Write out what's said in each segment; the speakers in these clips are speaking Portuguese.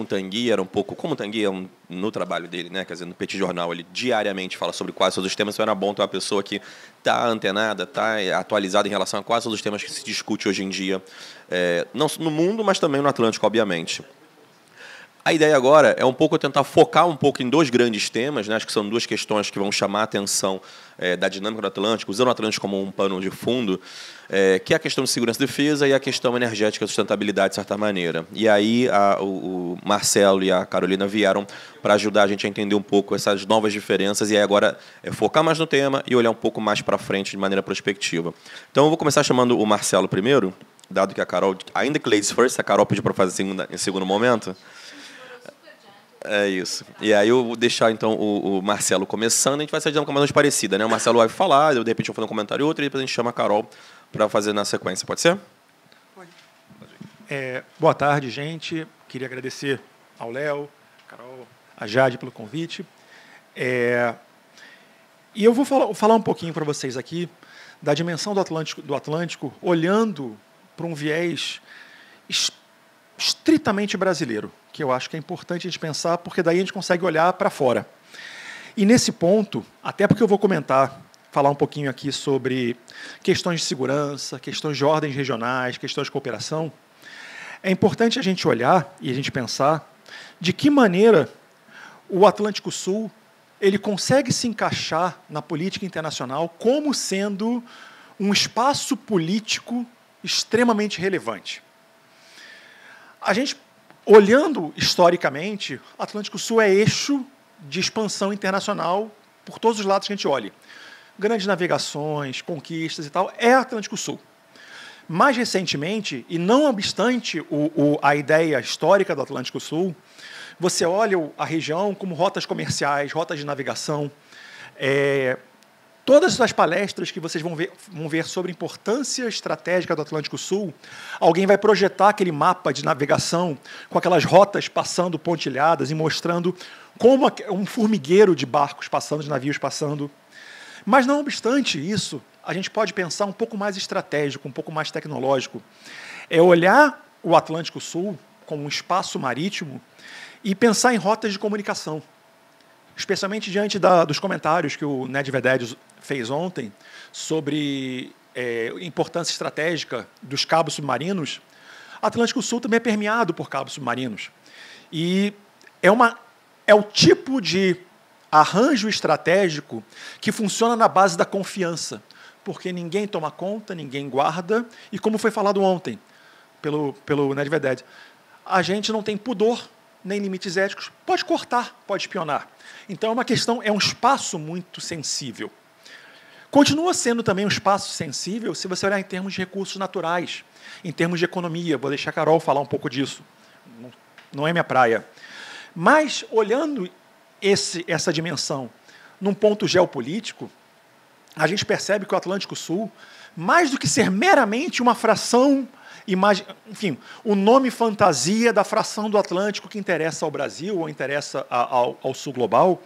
com o Tanguy era um pouco. Como o Tanguy é um, no trabalho dele, né? Quer dizer, no Petit Jornal, ele diariamente fala sobre quase todos os temas, então era bom ter uma pessoa que está antenada, está atualizada em relação a quase todos os temas que se discute hoje em dia, é, não no mundo, mas também no Atlântico, obviamente. A ideia agora é um pouco tentar focar um pouco em dois grandes temas, né? acho que são duas questões que vão chamar a atenção é, da dinâmica do Atlântico, usando o Atlântico como um pano de fundo, é, que é a questão de segurança e defesa e a questão energética e sustentabilidade, de certa maneira. E aí a, o, o, Marcelo e a Carolina vieram para ajudar a gente a entender um pouco essas novas diferenças e aí agora é focar mais no tema e olhar um pouco mais para frente de maneira prospectiva. Então eu vou começar chamando o Marcelo primeiro, dado que a Carol, ainda que ladies first, a Carol pediu para fazer em segundo momento. É isso. E aí eu vou deixar então o, o Marcelo começando, a gente vai sair de uma coisa mais parecida, né? O Marcelo vai falar, eu de repente vou fazer um comentário outro, e depois a gente chama a Carol para fazer na sequência, pode ser? Pode. É, boa tarde, gente. Queria agradecer ao Léo, Carol, a Jade pelo convite. É, e eu vou falar, falar um pouquinho para vocês aqui da dimensão do Atlântico, do Atlântico olhando para um viés estritamente brasileiro que eu acho que é importante a gente pensar, porque daí a gente consegue olhar para fora. E nesse ponto, até porque eu vou comentar, falar um pouquinho aqui sobre questões de segurança, questões de ordens regionais, questões de cooperação, é importante a gente olhar e a gente pensar de que maneira o Atlântico Sul ele consegue se encaixar na política internacional como sendo um espaço político extremamente relevante. A gente olhando historicamente, Atlântico Sul é eixo de expansão internacional por todos os lados que a gente olhe. Grandes navegações, conquistas e tal, é Atlântico Sul. Mais recentemente, e não obstante o, o, a ideia histórica do Atlântico Sul, você olha a região como rotas comerciais, rotas de navegação, é, todas as palestras que vocês vão ver, vão ver sobre importância estratégica do Atlântico Sul, alguém vai projetar aquele mapa de navegação com aquelas rotas passando pontilhadas e mostrando como um formigueiro de barcos passando, de navios passando. Mas, não obstante isso, a gente pode pensar um pouco mais estratégico, um pouco mais tecnológico. É olhar o Atlântico Sul como um espaço marítimo e pensar em rotas de comunicação especialmente diante da, dos comentários que o Ned Veded fez ontem sobre é, importância estratégica dos cabos submarinos, Atlântico Sul também é permeado por cabos submarinos. E é, uma, é o tipo de arranjo estratégico que funciona na base da confiança, porque ninguém toma conta, ninguém guarda, e como foi falado ontem pelo, pelo Nedved, a gente não tem pudor nem limites éticos, pode cortar, pode espionar. Então é uma questão, é um espaço muito sensível. Continua sendo também um espaço sensível se você olhar em termos de recursos naturais, em termos de economia. Vou deixar a Carol falar um pouco disso. Não é minha praia. Mas, olhando esse, essa dimensão num ponto geopolítico, a gente percebe que o Atlântico Sul, mais do que ser meramente uma fração, enfim, o nome fantasia da fração do Atlântico que interessa ao Brasil ou interessa ao, ao Sul global,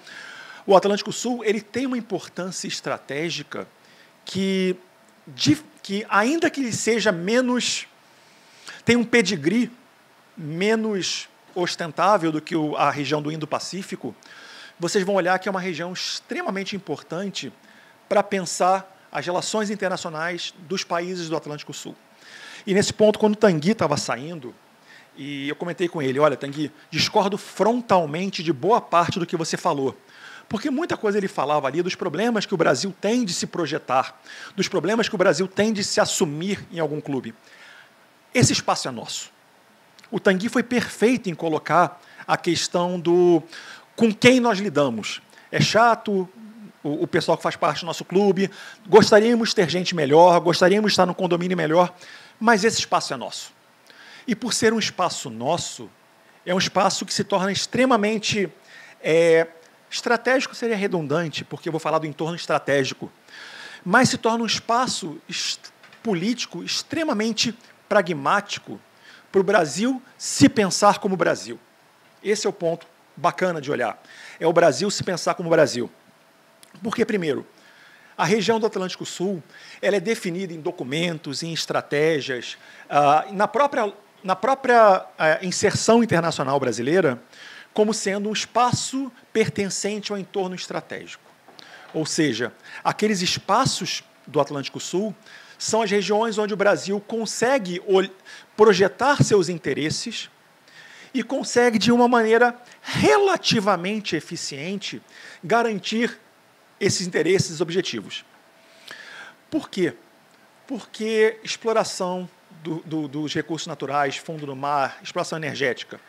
o Atlântico Sul ele tem uma importância estratégica que, de, que ainda que ele seja menos. tem um pedigree menos ostentável do que o, a região do Indo-Pacífico, vocês vão olhar que é uma região extremamente importante para pensar as relações internacionais dos países do Atlântico Sul. E nesse ponto, quando o Tanguy estava saindo, e eu comentei com ele: olha, Tanguy, discordo frontalmente de boa parte do que você falou. Porque muita coisa ele falava ali dos problemas que o Brasil tem de se projetar, dos problemas que o Brasil tem de se assumir em algum clube. Esse espaço é nosso. O Tanguy foi perfeito em colocar a questão do com quem nós lidamos. É chato, o, pessoal que faz parte do nosso clube. Gostaríamos ter gente melhor, gostaríamos estar no condomínio melhor, mas esse espaço é nosso. E por ser um espaço nosso, é um espaço que se torna extremamente é, Estratégico seria redundante, porque eu vou falar do entorno estratégico, mas se torna um espaço est político extremamente pragmático para o Brasil se pensar como Brasil. Esse é o ponto bacana de olhar. É o Brasil se pensar como Brasil. Porque, primeiro, a região do Atlântico Sul ela é definida em documentos, em estratégias, ah, na própria, na própria eh, inserção internacional brasileira, como sendo um espaço pertencente ao entorno estratégico. Ou seja, aqueles espaços do Atlântico Sul são as regiões onde o Brasil consegue projetar seus interesses e consegue, de uma maneira relativamente eficiente, garantir esses interesses, esses objetivos. Por quê? Porque exploração do, do, dos recursos naturais, fundo do mar, exploração energética,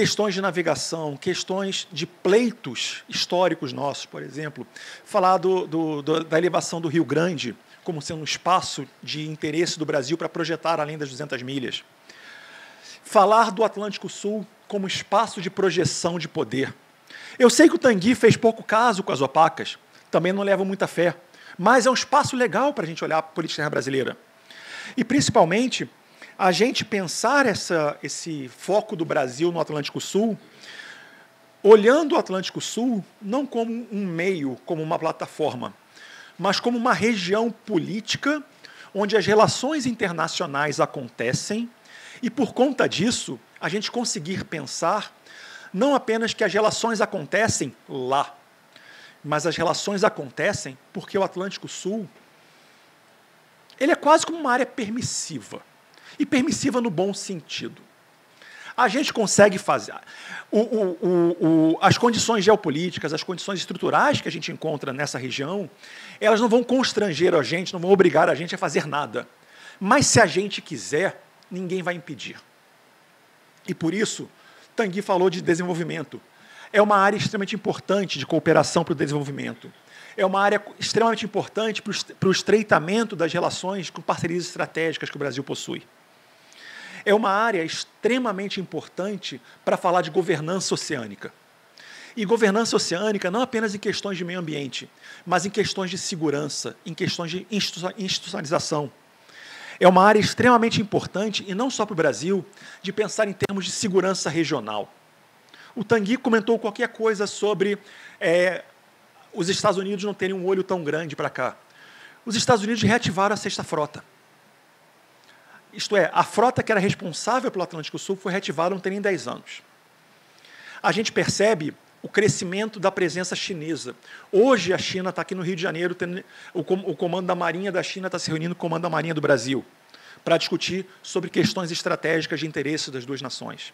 questões de navegação, questões de pleitos históricos nossos, por exemplo, falar do, do, do, da elevação do Rio Grande como sendo um espaço de interesse do Brasil para projetar além das 200 milhas, falar do Atlântico Sul como espaço de projeção de poder. Eu sei que o Tanguy fez pouco caso com as opacas, também não levo muita fé, mas é um espaço legal para a gente olhar a política brasileira. E, principalmente, a gente pensar essa, esse foco do Brasil no Atlântico Sul, olhando o Atlântico Sul não como um meio, como uma plataforma, mas como uma região política onde as relações internacionais acontecem e, por conta disso, a gente conseguir pensar não apenas que as relações acontecem lá, mas as relações acontecem porque o Atlântico Sul ele é quase como uma área permissiva e permissiva no bom sentido. A gente consegue fazer. O, o, o, as condições geopolíticas, as condições estruturais que a gente encontra nessa região, elas não vão constranger a gente, não vão obrigar a gente a fazer nada. Mas se a gente quiser, ninguém vai impedir. E por isso, Tanguy falou de desenvolvimento. É uma área extremamente importante de cooperação para o desenvolvimento. É uma área extremamente importante para o estreitamento das relações com parcerias estratégicas que o Brasil possui é uma área extremamente importante para falar de governança oceânica. E governança oceânica não apenas em questões de meio ambiente, mas em questões de segurança, em questões de institucionalização. É uma área extremamente importante, e não só para o Brasil, de pensar em termos de segurança regional. O Tanguy comentou qualquer coisa sobre é, os Estados Unidos não terem um olho tão grande para cá. Os Estados Unidos reativaram a sexta frota isto é, a frota que era responsável pelo Atlântico Sul foi reativada não tem nem 10 anos. A gente percebe o crescimento da presença chinesa. Hoje a China está aqui no Rio de Janeiro, o comando da Marinha da China está se reunindo com o comando da Marinha do Brasil para discutir sobre questões estratégicas de interesse das duas nações.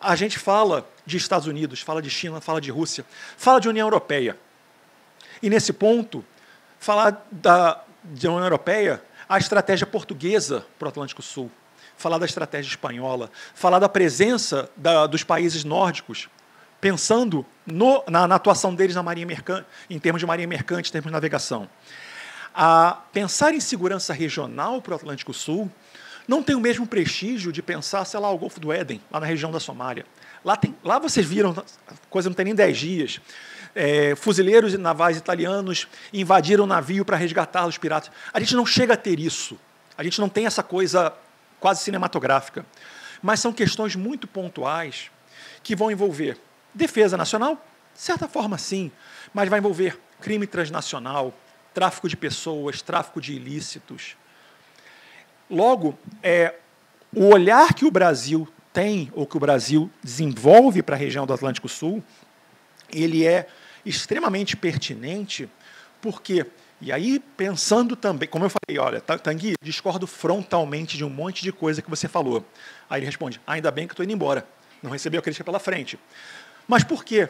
A gente fala de Estados Unidos, fala de China, fala de Rússia, fala de União Europeia. E nesse ponto, falar da, da União Europeia a estratégia portuguesa para o Atlântico Sul, falar da estratégia espanhola, falar da presença da, dos países nórdicos, pensando no, na, na, atuação deles na marinha mercante, em termos de marinha mercante, em termos de navegação. A pensar em segurança regional para o Atlântico Sul não tem o mesmo prestígio de pensar, sei lá, o Golfo do Éden, lá na região da Somália. Lá, tem, lá vocês viram, coisa não tem nem 10 dias, é, fuzileiros navais italianos invadiram o navio para resgatar os piratas. A gente não chega a ter isso. A gente não tem essa coisa quase cinematográfica. Mas são questões muito pontuais que vão envolver defesa nacional, de certa forma sim, mas vai envolver crime transnacional, tráfico de pessoas, tráfico de ilícitos. Logo, é, o olhar que o Brasil tem, ou que o Brasil desenvolve para a região do Atlântico Sul, ele é extremamente pertinente, porque, e aí pensando também, como eu falei, olha, Tangui, discordo frontalmente de um monte de coisa que você falou. Aí ele responde, ah, ainda bem que estou indo embora, não recebi a crítica pela frente. Mas por quê?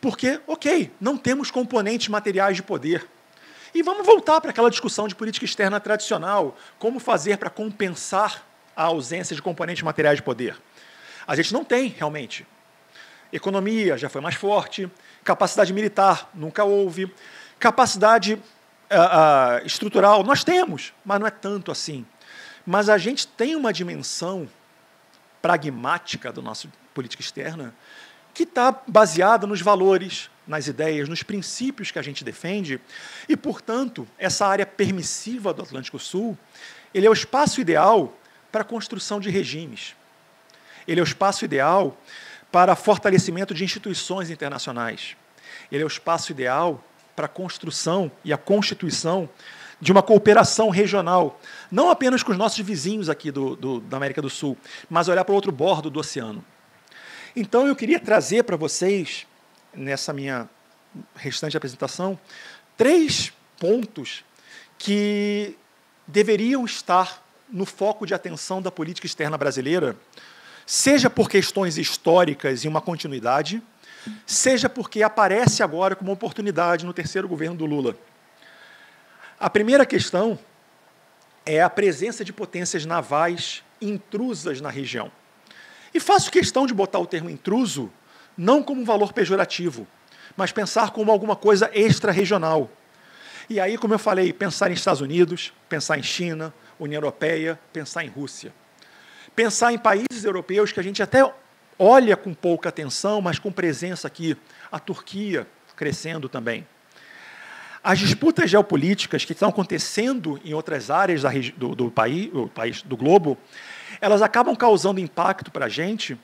Porque, ok, não temos componentes materiais de poder. E vamos voltar para aquela discussão de política externa tradicional, como fazer para compensar a ausência de componentes materiais de poder. A gente não tem realmente. Economia já foi mais forte, capacidade militar nunca houve, capacidade ah, ah, estrutural nós temos, mas não é tanto assim. Mas a gente tem uma dimensão pragmática da nossa política externa que está baseada nos valores, nas ideias, nos princípios que a gente defende, e, portanto, essa área permissiva do Atlântico Sul, ele é o espaço ideal para a construção de regimes. Ele é o espaço ideal para fortalecimento de instituições internacionais. Ele é o espaço ideal para a construção e a constituição de uma cooperação regional, não apenas com os nossos vizinhos aqui do, do, da América do Sul, mas olhar para o outro bordo do oceano. Então, eu queria trazer para vocês, nessa minha restante apresentação, três pontos que deveriam estar no foco de atenção da política externa brasileira seja por questões históricas e uma continuidade, seja porque aparece agora como oportunidade no terceiro governo do Lula. A primeira questão é a presença de potências navais intrusas na região. E faço questão de botar o termo intruso não como um valor pejorativo, mas pensar como alguma coisa extra-regional. E aí, como eu falei, pensar em Estados Unidos, pensar em China, União Europeia, pensar em Rússia pensar em países europeus que a gente até olha com pouca atenção, mas com presença aqui, a Turquia crescendo também. As disputas geopolíticas que estão acontecendo em outras áreas do, do país, do país, do globo, elas acabam causando impacto para a gente,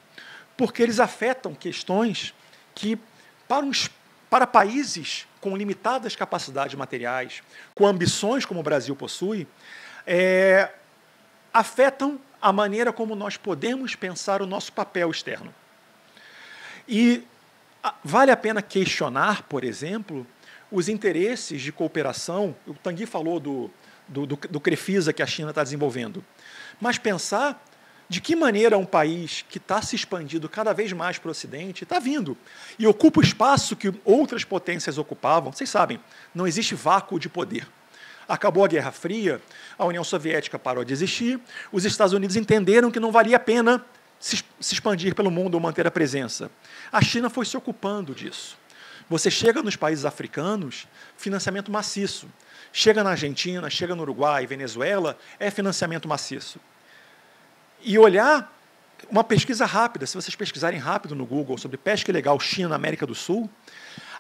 porque eles afetam questões que, para, uns, para países com limitadas capacidades materiais, com ambições como o Brasil possui, é, afetam a maneira como nós podemos pensar o nosso papel externo. E ah, vale a pena questionar, por exemplo, os interesses de cooperação. O Tanguy falou do, do, do, do Crefisa que a China está desenvolvendo. Mas pensar de que maneira um país que está se expandindo cada vez mais para o Ocidente está vindo e ocupa o espaço que outras potências ocupavam. Vocês sabem, não existe vácuo de poder. Acabou a Guerra Fria, a União Soviética parou de existir, os Estados Unidos entenderam que não valia a pena se, se expandir pelo mundo ou manter a presença. A China foi se ocupando disso. Você chega nos países africanos, financiamento maciço. Chega na Argentina, chega no Uruguai, Venezuela, é financiamento maciço. E olhar uma pesquisa rápida, se vocês pesquisarem rápido no Google sobre pesca ilegal China, América do Sul,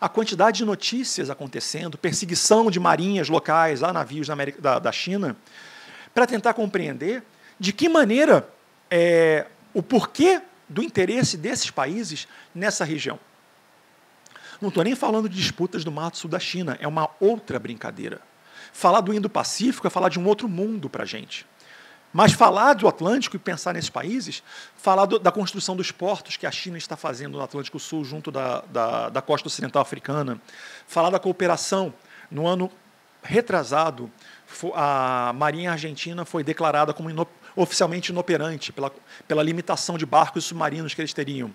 a quantidade de notícias acontecendo, perseguição de marinhas locais a navios da, América, da, da China, para tentar compreender de que maneira é, o porquê do interesse desses países nessa região. Não estou nem falando de disputas do Mato Sul da China, é uma outra brincadeira. Falar do Indo-Pacífico é falar de um outro mundo para a gente. Mas falar do Atlântico e pensar nesses países, falar do, da construção dos portos que a China está fazendo no Atlântico Sul, junto da, da, da costa ocidental africana, falar da cooperação. No ano retrasado, a Marinha Argentina foi declarada como oficialmente inoperante pela, pela limitação de barcos submarinos que eles teriam.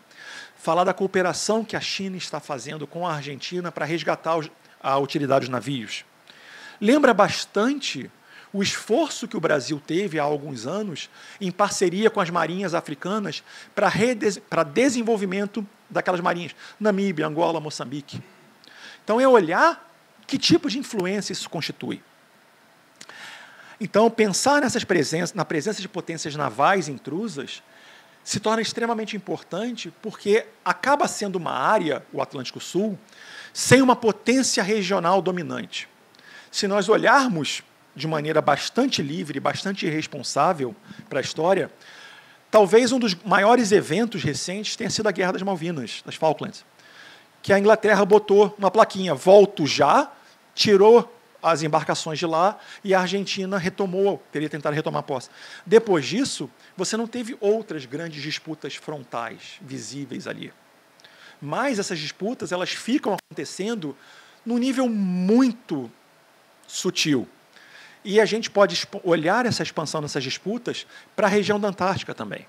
Falar da cooperação que a China está fazendo com a Argentina para resgatar os, a utilidade dos navios. Lembra bastante o esforço que o Brasil teve há alguns anos, em parceria com as marinhas africanas, para, redes, para desenvolvimento daquelas marinhas, Namíbia, Angola, Moçambique. Então, é olhar que tipo de influência isso constitui. Então, pensar nessas presenças, na presença de potências navais intrusas se torna extremamente importante porque acaba sendo uma área, o Atlântico Sul, sem uma potência regional dominante. Se nós olharmos de maneira bastante livre, bastante irresponsável para a história, talvez um dos maiores eventos recentes tenha sido a Guerra das Malvinas, das Falklands, que a Inglaterra botou uma plaquinha, volto já, tirou as embarcações de lá e a Argentina retomou, teria tentado retomar a posse. Depois disso, você não teve outras grandes disputas frontais visíveis ali. Mas essas disputas, elas ficam acontecendo num nível muito sutil. E a gente pode olhar essa expansão dessas disputas para a região da Antártica também.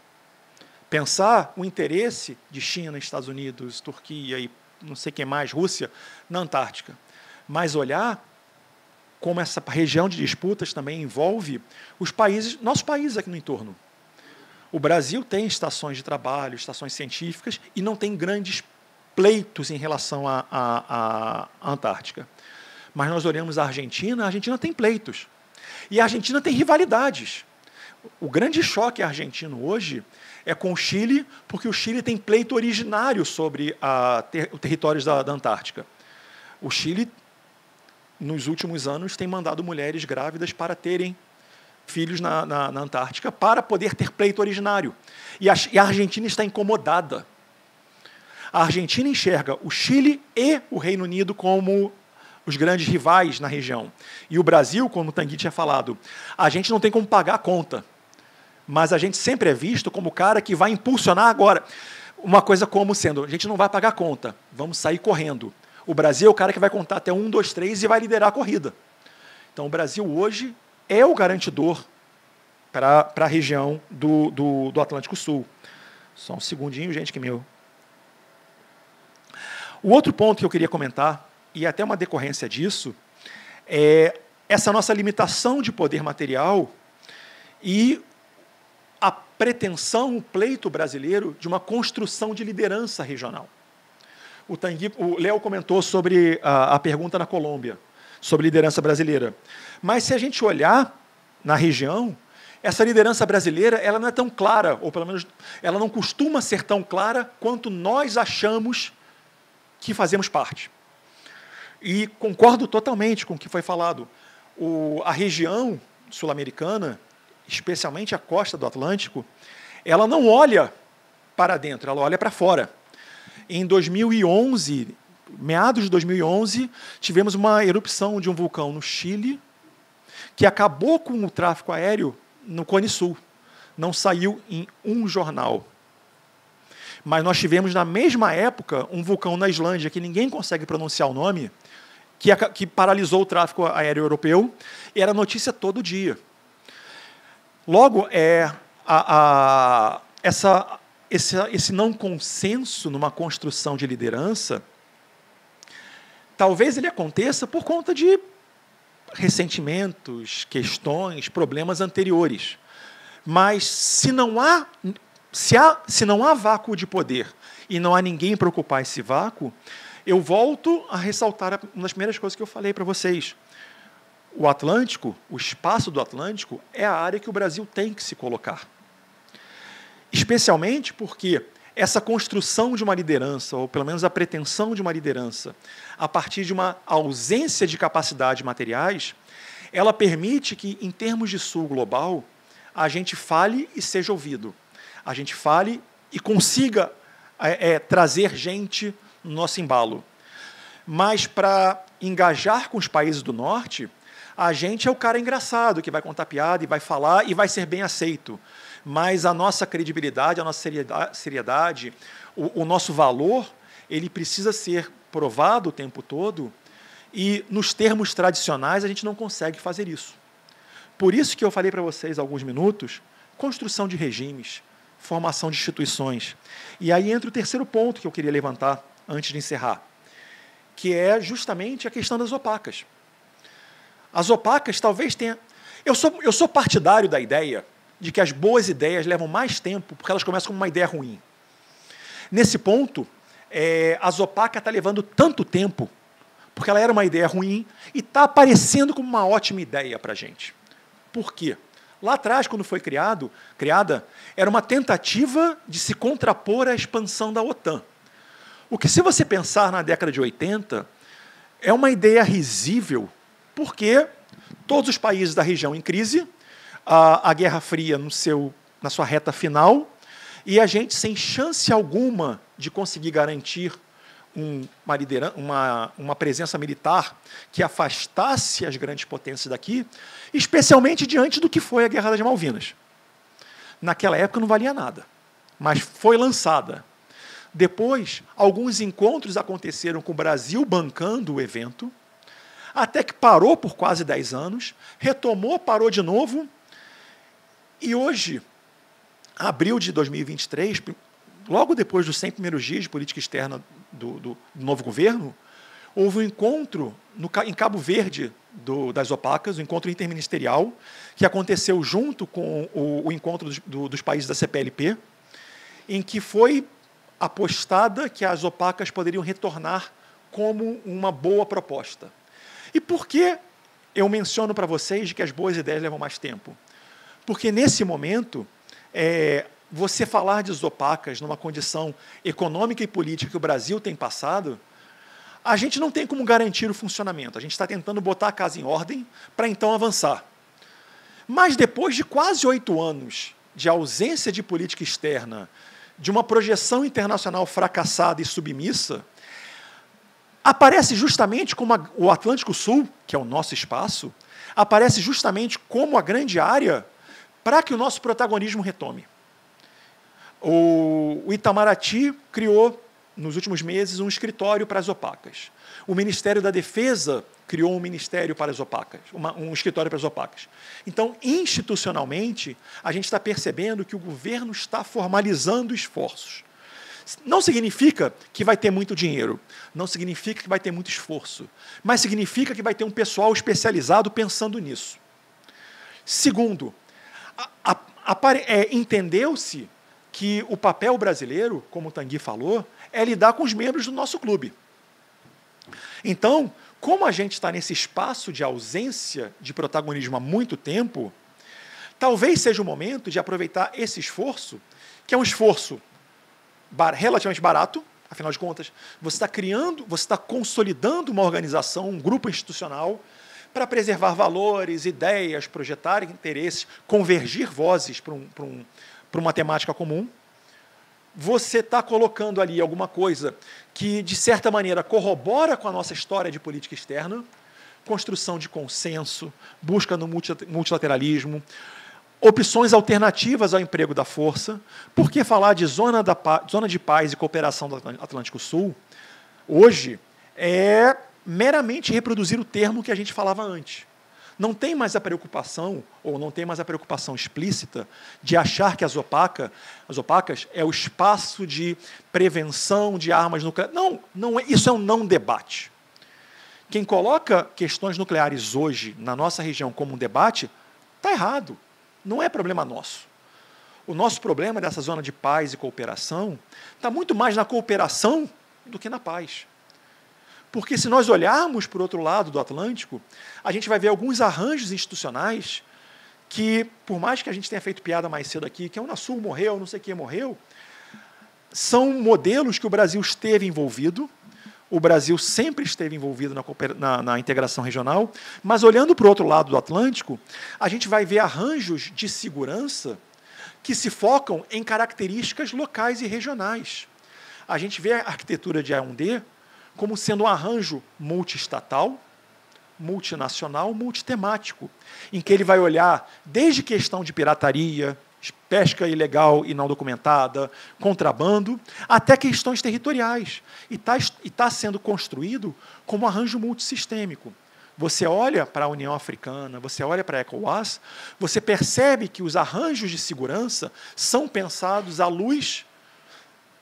Pensar o interesse de China, Estados Unidos, Turquia e não sei quem mais, Rússia, na Antártica. Mas olhar como essa região de disputas também envolve os países, nosso país aqui no entorno. O Brasil tem estações de trabalho, estações científicas, e não tem grandes pleitos em relação à Antártica. Mas nós olhamos a Argentina, a Argentina tem pleitos. E a Argentina tem rivalidades. O grande choque argentino hoje é com o Chile, porque o Chile tem pleito originário sobre a ter, os territórios da, da Antártica. O Chile, nos últimos anos, tem mandado mulheres grávidas para terem filhos na, na, na Antártica, para poder ter pleito originário. E a, e a Argentina está incomodada. A Argentina enxerga o Chile e o Reino Unido como os grandes rivais na região. E o Brasil, como o Tanguy tinha falado, a gente não tem como pagar a conta, mas a gente sempre é visto como o cara que vai impulsionar agora. Uma coisa como sendo, a gente não vai pagar a conta, vamos sair correndo. O Brasil é o cara que vai contar até um, dois, três e vai liderar a corrida. Então, o Brasil hoje é o garantidor para a região do, do, do, Atlântico Sul. Só um segundinho, gente, que meu. O outro ponto que eu queria comentar e até uma decorrência disso, é essa nossa limitação de poder material e a pretensão, o pleito brasileiro de uma construção de liderança regional. O, Léo comentou sobre a, a pergunta na Colômbia, sobre liderança brasileira. Mas se a gente olhar na região, essa liderança brasileira ela não é tão clara, ou pelo menos ela não costuma ser tão clara quanto nós achamos que fazemos parte. E concordo totalmente com o que foi falado. O, a região sul-americana, especialmente a costa do Atlântico, ela não olha para dentro, ela olha para fora. Em 2011, meados de 2011, tivemos uma erupção de um vulcão no Chile que acabou com o tráfego aéreo no Cone Sul. Não saiu em um jornal. Mas nós tivemos na mesma época um vulcão na Islândia que ninguém consegue pronunciar o nome, que, que paralisou o tráfego aéreo europeu, era notícia todo dia. Logo, é, a, a, essa, esse, esse não consenso numa construção de liderança, talvez ele aconteça por conta de ressentimentos, questões, problemas anteriores. Mas se não há se, há, se não há vácuo de poder e não há ninguém para ocupar esse vácuo, eu volto a ressaltar uma das primeiras coisas que eu falei para vocês. O Atlântico, o espaço do Atlântico, é a área que o Brasil tem que se colocar. Especialmente porque essa construção de uma liderança, ou pelo menos a pretensão de uma liderança, a partir de uma ausência de capacidade materiais, ela permite que, em termos de sul global, a gente fale e seja ouvido. A gente fale e consiga é, é, trazer gente no nosso embalo. Mas para engajar com os países do norte, a gente é o cara engraçado que vai contar piada e vai falar e vai ser bem aceito. Mas a nossa credibilidade, a nossa seriedade, o, o nosso valor, ele precisa ser provado o tempo todo. E nos termos tradicionais, a gente não consegue fazer isso. Por isso que eu falei para vocês há alguns minutos, construção de regimes, formação de instituições. E aí entra o terceiro ponto que eu queria levantar, antes de encerrar, que é justamente a questão das opacas. As opacas talvez tenham. Eu sou, eu sou partidário da ideia de que as boas ideias levam mais tempo porque elas começam com uma ideia ruim. Nesse ponto, é, a Zopaca está levando tanto tempo porque ela era uma ideia ruim e está aparecendo como uma ótima ideia para a gente. Por quê? Lá atrás, quando foi criado, criada, era uma tentativa de se contrapor à expansão da OTAN. O que, se você pensar na década de 80, é uma ideia risível, porque todos os países da região em crise, a, a Guerra Fria no seu, na sua reta final, e a gente sem chance alguma de conseguir garantir uma, uma, uma presença militar que afastasse as grandes potências daqui, especialmente diante do que foi a Guerra das Malvinas. Naquela época não valia nada, mas foi lançada. Depois, alguns encontros aconteceram com o Brasil bancando o evento, até que parou por quase 10 anos, retomou, parou de novo, e hoje, abril de 2023, logo depois dos 100 primeiros dias de política externa do, do, do novo governo, houve um encontro no, em Cabo Verde do, das Opacas, um encontro interministerial, que aconteceu junto com o, o encontro dos, do, dos países da CPLP, em que foi apostada que as opacas poderiam retornar como uma boa proposta. E por que eu menciono para vocês que as boas ideias levam mais tempo? Porque nesse momento, é, você falar de opacas numa condição econômica e política que o Brasil tem passado, a gente não tem como garantir o funcionamento. A gente está tentando botar a casa em ordem para então avançar. Mas depois de quase oito anos de ausência de política externa de uma projeção internacional fracassada e submissa, aparece justamente como a, o Atlântico Sul, que é o nosso espaço, aparece justamente como a grande área para que o nosso protagonismo retome. O, o Itamaraty criou, nos últimos meses, um escritório para as opacas. O Ministério da Defesa criou um ministério para as opacas, uma, um escritório para as opacas. Então, institucionalmente, a gente está percebendo que o governo está formalizando esforços. Não significa que vai ter muito dinheiro, não significa que vai ter muito esforço, mas significa que vai ter um pessoal especializado pensando nisso. Segundo, é, entendeu-se que o papel brasileiro, como o Tanguy falou, é lidar com os membros do nosso clube. Então, como a gente está nesse espaço de ausência de protagonismo há muito tempo, talvez seja o momento de aproveitar esse esforço, que é um esforço bar relativamente barato, afinal de contas, você está criando, você está consolidando uma organização, um grupo institucional, para preservar valores, ideias, projetar interesses, convergir vozes para um, um, para uma temática comum você está colocando ali alguma coisa que, de certa maneira, corrobora com a nossa história de política externa, construção de consenso, busca no multilateralismo, opções alternativas ao emprego da força. Por que falar de zona, da, zona de paz e cooperação do Atlântico Sul hoje é meramente reproduzir o termo que a gente falava antes não tem mais a preocupação, ou não tem mais a preocupação explícita, de achar que as, opaca, as opacas é o espaço de prevenção de armas nucleares. Não, não é, isso é um não debate. Quem coloca questões nucleares hoje na nossa região como um debate, está errado. Não é problema nosso. O nosso problema dessa zona de paz e cooperação está muito mais na cooperação do que na paz. Porque se nós olharmos para o outro lado do Atlântico, a gente vai ver alguns arranjos institucionais que, por mais que a gente tenha feito piada mais cedo aqui, que é o Unasul morreu, não sei quem morreu, são modelos que o Brasil esteve envolvido, o Brasil sempre esteve envolvido na, na, na, integração regional, mas olhando para o outro lado do Atlântico, a gente vai ver arranjos de segurança que se focam em características locais e regionais. A gente vê a arquitetura de A1D como sendo um arranjo multiestatal, multinacional, multitemático, em que ele vai olhar desde questão de pirataria, pesca ilegal e não documentada, contrabando, até questões territoriais. E tá está tá sendo construído como arranjo multissistêmico. Você olha para a União Africana, você olha para a ECOWAS, você percebe que os arranjos de segurança são pensados à luz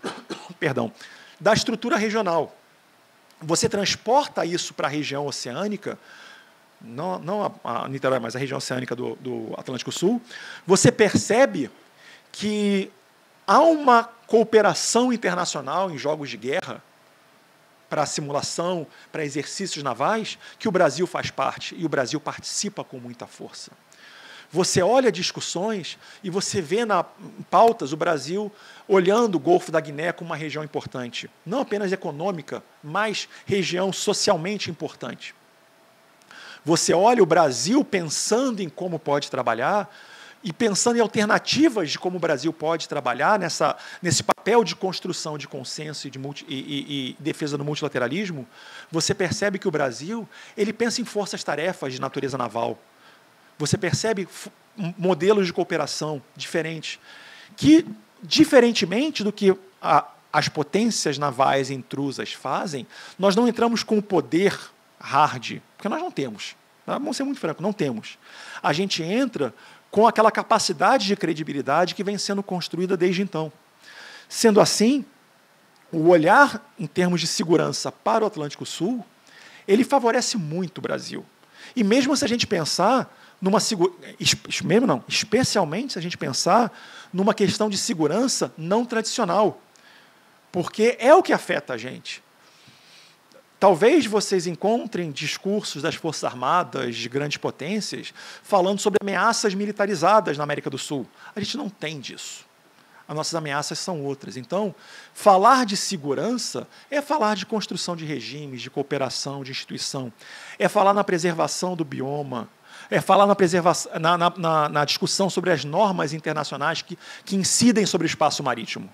perdão, da estrutura regional você transporta isso para a região oceânica, não, não a, a Niterói, mas a região oceânica do, do Atlântico Sul, você percebe que há uma cooperação internacional em jogos de guerra para simulação, para exercícios navais, que o Brasil faz parte e o Brasil participa com muita força. Você olha discussões e você vê na pautas o Brasil olhando o Golfo da Guiné como uma região importante, não apenas econômica, mas região socialmente importante. Você olha o Brasil pensando em como pode trabalhar e pensando em alternativas de como o Brasil pode trabalhar nessa, nesse papel de construção de consenso e, de multi, e, e, e defesa do multilateralismo, você percebe que o Brasil ele pensa em forças-tarefas de natureza naval. Você percebe modelos de cooperação diferentes, que, diferentemente do que a, as potências navais intrusas fazem, nós não entramos com o poder hard, porque nós não temos. Tá? Vamos ser muito franco, não temos. A gente entra com aquela capacidade de credibilidade que vem sendo construída desde então. Sendo assim, o olhar em termos de segurança para o Atlântico Sul, ele favorece muito o Brasil. E mesmo se a gente pensar numa mesmo não, especialmente se a gente pensar numa questão de segurança não tradicional, porque é o que afeta a gente. Talvez vocês encontrem discursos das Forças Armadas de grandes potências falando sobre ameaças militarizadas na América do Sul. A gente não tem disso. As nossas ameaças são outras. Então, falar de segurança é falar de construção de regimes, de cooperação, de instituição. É falar na preservação do bioma, é, falar na, preservação, na, na, na, discussão sobre as normas internacionais que, que incidem sobre o espaço marítimo.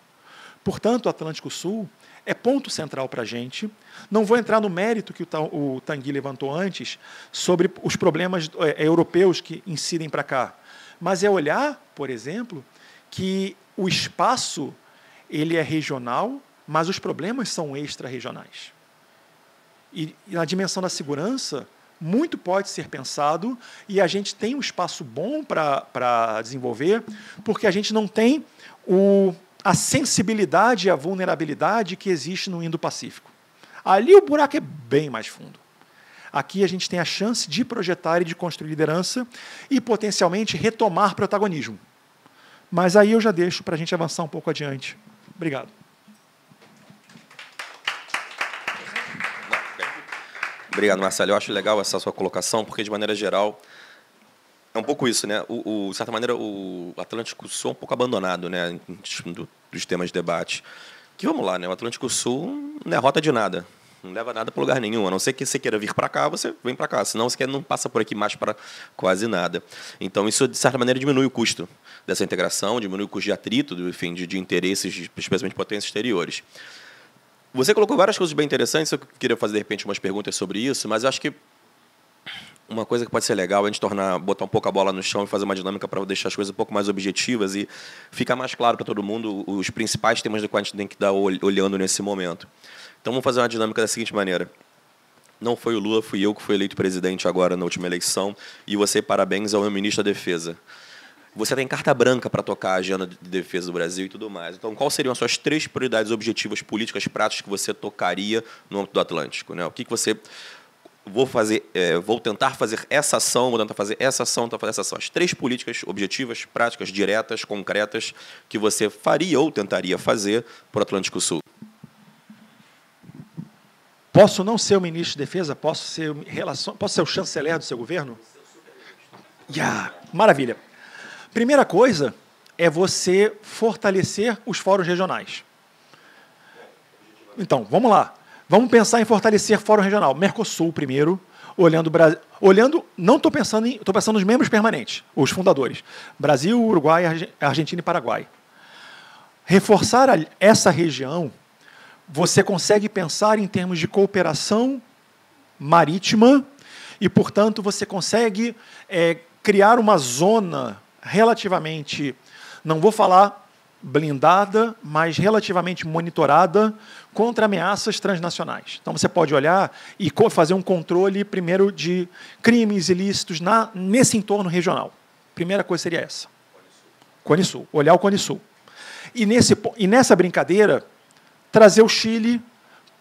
Portanto, o Atlântico Sul é ponto central para a gente. Não vou entrar no mérito que o, o Tanguy levantou antes sobre os problemas é, é europeus que incidem para cá, mas é olhar, por exemplo, que o espaço ele é regional, mas os problemas são extra-regionais. E, e na dimensão da segurança, muito pode ser pensado e a gente tem um espaço bom para desenvolver, porque a gente não tem o, a sensibilidade e a vulnerabilidade que existe no Indo-Pacífico. Ali o buraco é bem mais fundo. Aqui a gente tem a chance de projetar e de construir liderança e potencialmente retomar protagonismo. Mas aí eu já deixo para a gente avançar um pouco adiante. Obrigado. Obrigado, Marcelo. Eu acho legal essa sua colocação, porque, de maneira geral, é um pouco isso, né? O, o, de certa maneira, o Atlântico Sul é um pouco abandonado, né? Do, dos temas de debate. Que vamos lá, né? O Atlântico Sul não é rota de nada. Não leva nada para lugar nenhum. A não ser que você queira vir para cá, você vem para cá. Senão você quer, não passa por aqui mais para quase nada. Então, isso, de certa maneira, diminui o custo dessa integração, diminui o custo de atrito, do, enfim, de, de interesses, de, especialmente potências exteriores. Você colocou várias coisas bem interessantes. Eu queria fazer, de repente, umas perguntas sobre isso, mas eu acho que uma coisa que pode ser legal é a gente tornar, botar um pouco a bola no chão e fazer uma dinâmica para deixar as coisas um pouco mais objetivas e ficar mais claro para todo mundo os principais temas do qual a gente tem que estar tá olhando nesse momento. Então, vamos fazer uma dinâmica da seguinte maneira. Não foi o Lula, fui eu que fui eleito presidente agora na última eleição. E você, parabéns ao meu ministro da Defesa você tem carta branca para tocar a agenda de defesa do Brasil e tudo mais. Então, quais seriam as suas três prioridades objetivas, políticas, práticas que você tocaria no âmbito do Atlântico? Né? O que, que você. Vou fazer, é, vou tentar fazer essa ação, vou tentar fazer essa ação, tentar fazer essa ação. As três políticas objetivas, práticas, diretas, concretas, que você faria ou tentaria fazer para o Atlântico Sul. Posso não ser o ministro de Defesa? Posso ser, relação, posso ser o chanceler do seu governo? Yeah. Maravilha. Primeira coisa é você fortalecer os fóruns regionais. Então, vamos lá. Vamos pensar em fortalecer fórum regional. Mercosul primeiro, olhando Brasil. Olhando, não estou pensando em. Estou pensando nos membros permanentes, os fundadores. Brasil, Uruguai, Argentina e Paraguai. Reforçar a, essa região, você consegue pensar em termos de cooperação marítima e, portanto, você consegue é, criar uma zona relativamente, não vou falar blindada, mas relativamente monitorada contra ameaças transnacionais. Então você pode olhar e fazer um controle primeiro de crimes ilícitos na, nesse entorno regional. Primeira coisa seria essa. Cone Sul. Olhar o Cone Sul. E, nesse, e nessa brincadeira, trazer o Chile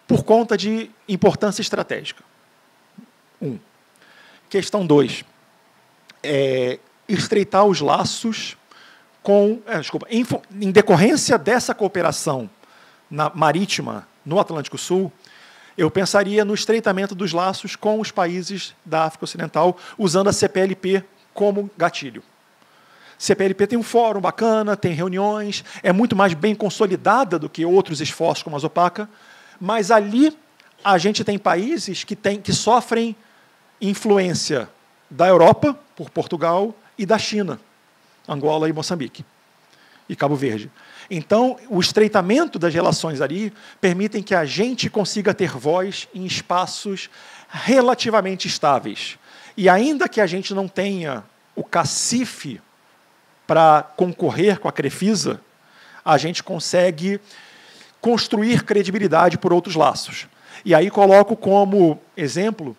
por conta de importância estratégica. Um. Questão dois É, estreitar os laços com, é, desculpa, em, em, decorrência dessa cooperação na, marítima no Atlântico Sul, eu pensaria no estreitamento dos laços com os países da África Ocidental, usando a CPLP como gatilho. CPLP tem um fórum bacana, tem reuniões, é muito mais bem consolidada do que outros esforços como a Zopaca, mas ali a gente tem países que, tem, que sofrem influência da Europa, por Portugal, e da China, Angola e Moçambique e Cabo Verde. Então, o estreitamento das relações ali permitem que a gente consiga ter voz em espaços relativamente estáveis. E ainda que a gente não tenha o cacife para concorrer com a Crefisa, a gente consegue construir credibilidade por outros laços. E aí coloco como exemplo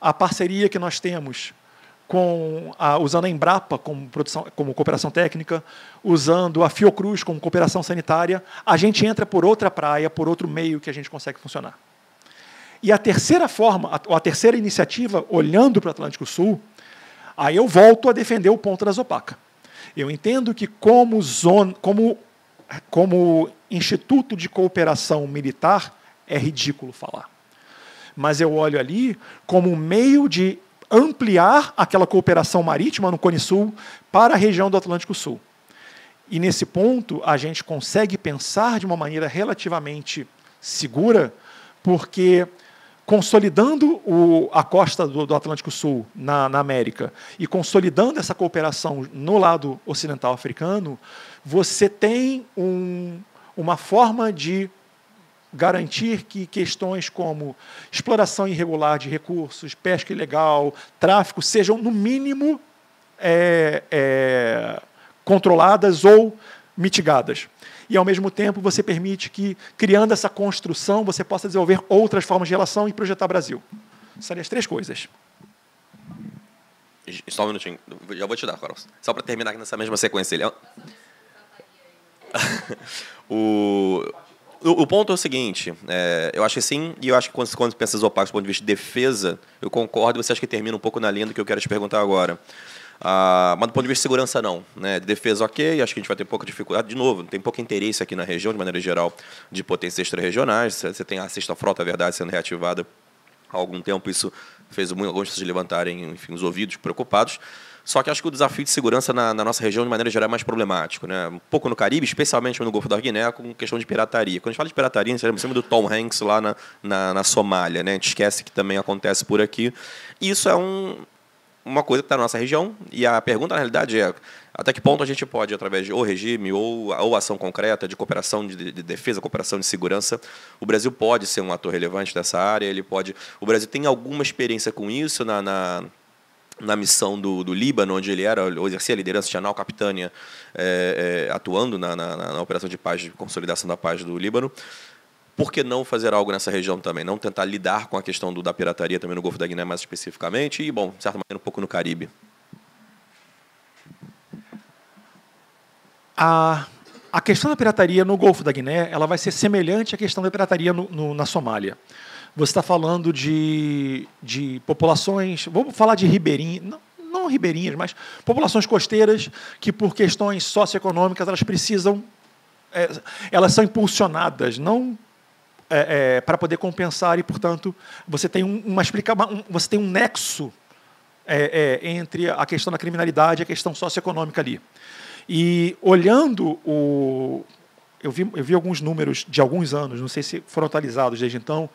a parceria que nós temos com a, usando a Embrapa como, produção, como cooperação técnica, usando a Fiocruz como cooperação sanitária, a gente entra por outra praia, por outro meio que a gente consegue funcionar. E a terceira forma, a, a terceira iniciativa, olhando para o Atlântico Sul, aí eu volto a defender o ponto da Zopaca. Eu entendo que, como, zona, como, como instituto de cooperação militar, é ridículo falar. Mas eu olho ali como um meio de ampliar aquela cooperação marítima no Cone Sul para a região do Atlântico Sul. E nesse ponto, a gente consegue pensar de uma maneira relativamente segura, porque consolidando o, a costa do, do Atlântico Sul na, na, América e consolidando essa cooperação no lado ocidental africano, você tem um, uma forma de garantir que questões como exploração irregular de recursos, pesca ilegal, tráfico sejam, no mínimo, é, é, controladas ou mitigadas. E, ao mesmo tempo, você permite que, criando essa construção, você possa desenvolver outras formas de relação e projetar Brasil. Seriam as três coisas. Só um minutinho, já vou te dar, Carlos. Só para terminar nessa mesma sequência. Ele é... o o, ponto é o seguinte: é, eu acho que sim, e eu acho que quando, quando pensa opacos do ponto de vista de defesa, eu concordo, você acha que termina um pouco na linha do que eu quero te perguntar agora. Ah, mas do ponto de vista de segurança, não. Né? De defesa, ok, acho que a gente vai ter pouca dificuldade. De novo, tem pouco interesse aqui na região, de maneira geral, de potências extra-regionais. Você tem a sexta frota, a verdade, sendo reativada há algum tempo. Isso fez algumas pessoas levantarem enfim, os ouvidos preocupados. Só que acho que o desafio de segurança na, na, nossa região, de maneira geral, é mais problemático. Né? Um pouco no Caribe, especialmente no Golfo da Guiné, com questão de pirataria. Quando a gente fala de pirataria, a gente lembra tá do Tom Hanks lá na, na, na Somália. Né? A gente esquece que também acontece por aqui. E isso é um, uma coisa que está na nossa região. E a pergunta, na realidade, é até que ponto a gente pode, através de ou regime ou, ou ação concreta de cooperação de, de, defesa, cooperação de segurança, o Brasil pode ser um ator relevante dessa área, ele pode... O Brasil tem alguma experiência com isso na, na na missão do, do Líbano, onde ele era, ou exercia a liderança, de Nau Capitânia é, é, atuando na, na, na, operação de paz, de consolidação da paz do Líbano. Por que não fazer algo nessa região também? Não tentar lidar com a questão do, da pirataria também no Golfo da Guiné mais especificamente e, bom, de certa maneira, um pouco no Caribe. A, a questão da pirataria no Golfo da Guiné ela vai ser semelhante à questão da pirataria no, no, na Somália. Você está falando de, de populações, vamos falar de ribeirinhas, não, não ribeirinhas, mas populações costeiras que, por questões socioeconômicas, elas precisam, é, elas são impulsionadas, não é, é, para poder compensar e, portanto, você tem um, uma um, você tem um nexo é, é, entre a questão da criminalidade e a questão socioeconômica ali. E olhando o, eu vi, eu vi alguns números de alguns anos, não sei se foram atualizados desde então,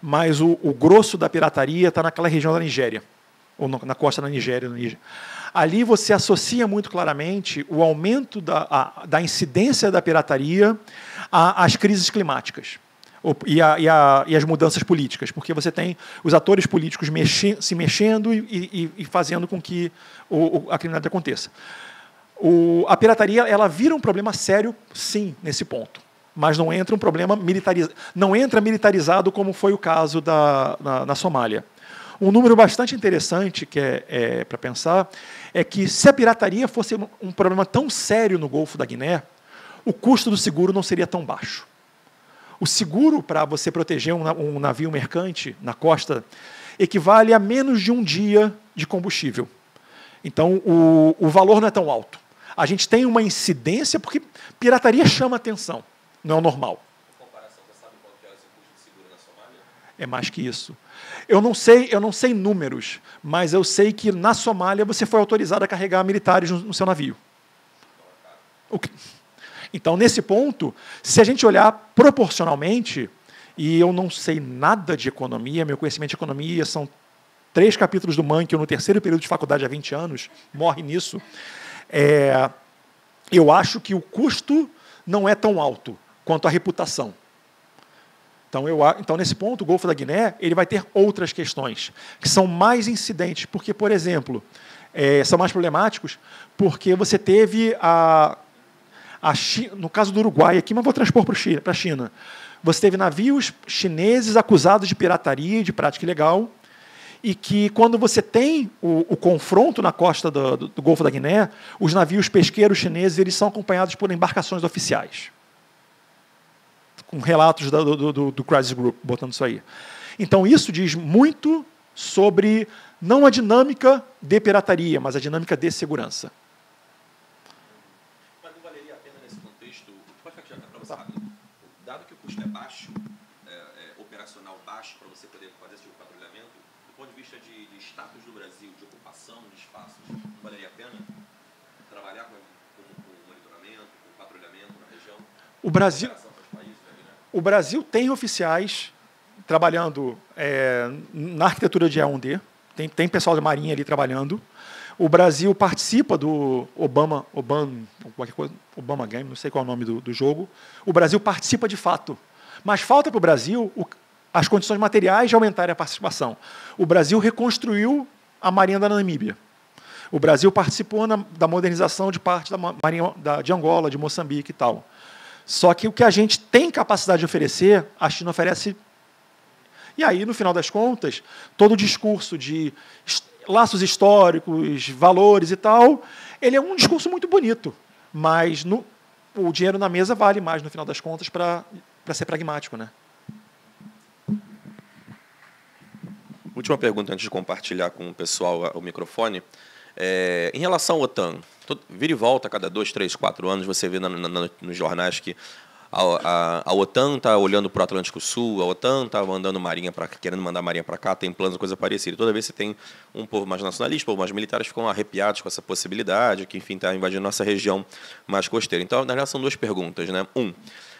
mas o, o grosso da pirataria está naquela região da Nigéria, ou na costa da Nigéria, no Níger. Ali você associa muito claramente o aumento da, a, da incidência da pirataria às crises climáticas. E, a, e, a, e, as mudanças políticas, porque você tem os atores políticos mexi se mexendo e, e, fazendo com que o, a criminalidade aconteça. O, a pirataria ela vira um problema sério, sim, nesse ponto mas não entra um problema militarizado, não entra militarizado como foi o caso da, na, na Somália. Um número bastante interessante que é, é para pensar é que se a pirataria fosse um problema tão sério no Golfo da Guiné, o custo do seguro não seria tão baixo. O seguro para você proteger um, navio mercante na costa equivale a menos de um dia de combustível. Então, o, o valor não é tão alto. A gente tem uma incidência porque pirataria chama atenção. Não é o normal. É mais que isso. Eu não sei, eu não sei números, mas eu sei que na Somália você foi autorizado a carregar militares no, seu navio. Que... Então, nesse ponto, se a gente olhar proporcionalmente, e eu não sei nada de economia, meu conhecimento de economia são três capítulos do eu no terceiro período de faculdade há 20 anos, morre nisso. É, eu acho que o custo não é tão alto quanto à reputação. Então, eu, então, nesse ponto, o Golfo da Guiné ele vai ter outras questões, que são mais incidentes, porque, por exemplo, é, são mais problemáticos, porque você teve a, a China, no caso do Uruguai aqui, mas vou transpor para a China. Você teve navios chineses acusados de pirataria de prática ilegal, e que quando você tem o, o confronto na costa do, do, do Golfo da Guiné, os navios pesqueiros chineses eles são acompanhados por embarcações oficiais com relatos da, do, do, do Crisis Group, botando isso aí. Então, isso diz muito sobre não a dinâmica de pirataria, mas a dinâmica de segurança. Mas não valeria a pena nesse contexto, pode ficar já para você rápido. Dado que o custo é baixo, é, é, operacional baixo, para você poder fazer esse tipo de patrulhamento, do ponto de vista de, de, status do Brasil, de ocupação de espaços, não valeria a pena trabalhar com, com, com monitoramento, com patrulhamento na região? O Brasil. O Brasil tem oficiais trabalhando é, na arquitetura de E1D, tem, tem pessoal da Marinha ali trabalhando. O Brasil participa do Obama, Obama, qualquer coisa, Obama Game, não sei qual é o nome do, do jogo. O Brasil participa de fato. Mas falta para o Brasil as condições materiais de aumentarem a participação. O Brasil reconstruiu a Marinha da Namíbia. O Brasil participou na, da modernização de parte da Marinha da, de Angola, de Moçambique e tal. Só que o que a gente tem capacidade de oferecer, a China oferece. E aí, no final das contas, todo o discurso de laços históricos, valores e tal, ele é um discurso muito bonito, mas no, o dinheiro na mesa vale mais, no final das contas, para ser pragmático. Né? Última pergunta antes de compartilhar com o pessoal o microfone. É, em relação à OTAN, Todo, vira e volta, a cada dois, três, quatro anos, você vê na, na, nos jornais que a, a, a OTAN está olhando para o Atlântico Sul, a OTAN está mandando marinha para querendo mandar marinha para cá, tem planos, coisa parecida. Toda vez você tem um povo mais nacionalista, um povo mais militar ficam arrepiados com essa possibilidade, que enfim está invadindo nossa região mais costeira. Então, na real, são duas perguntas, né? Um,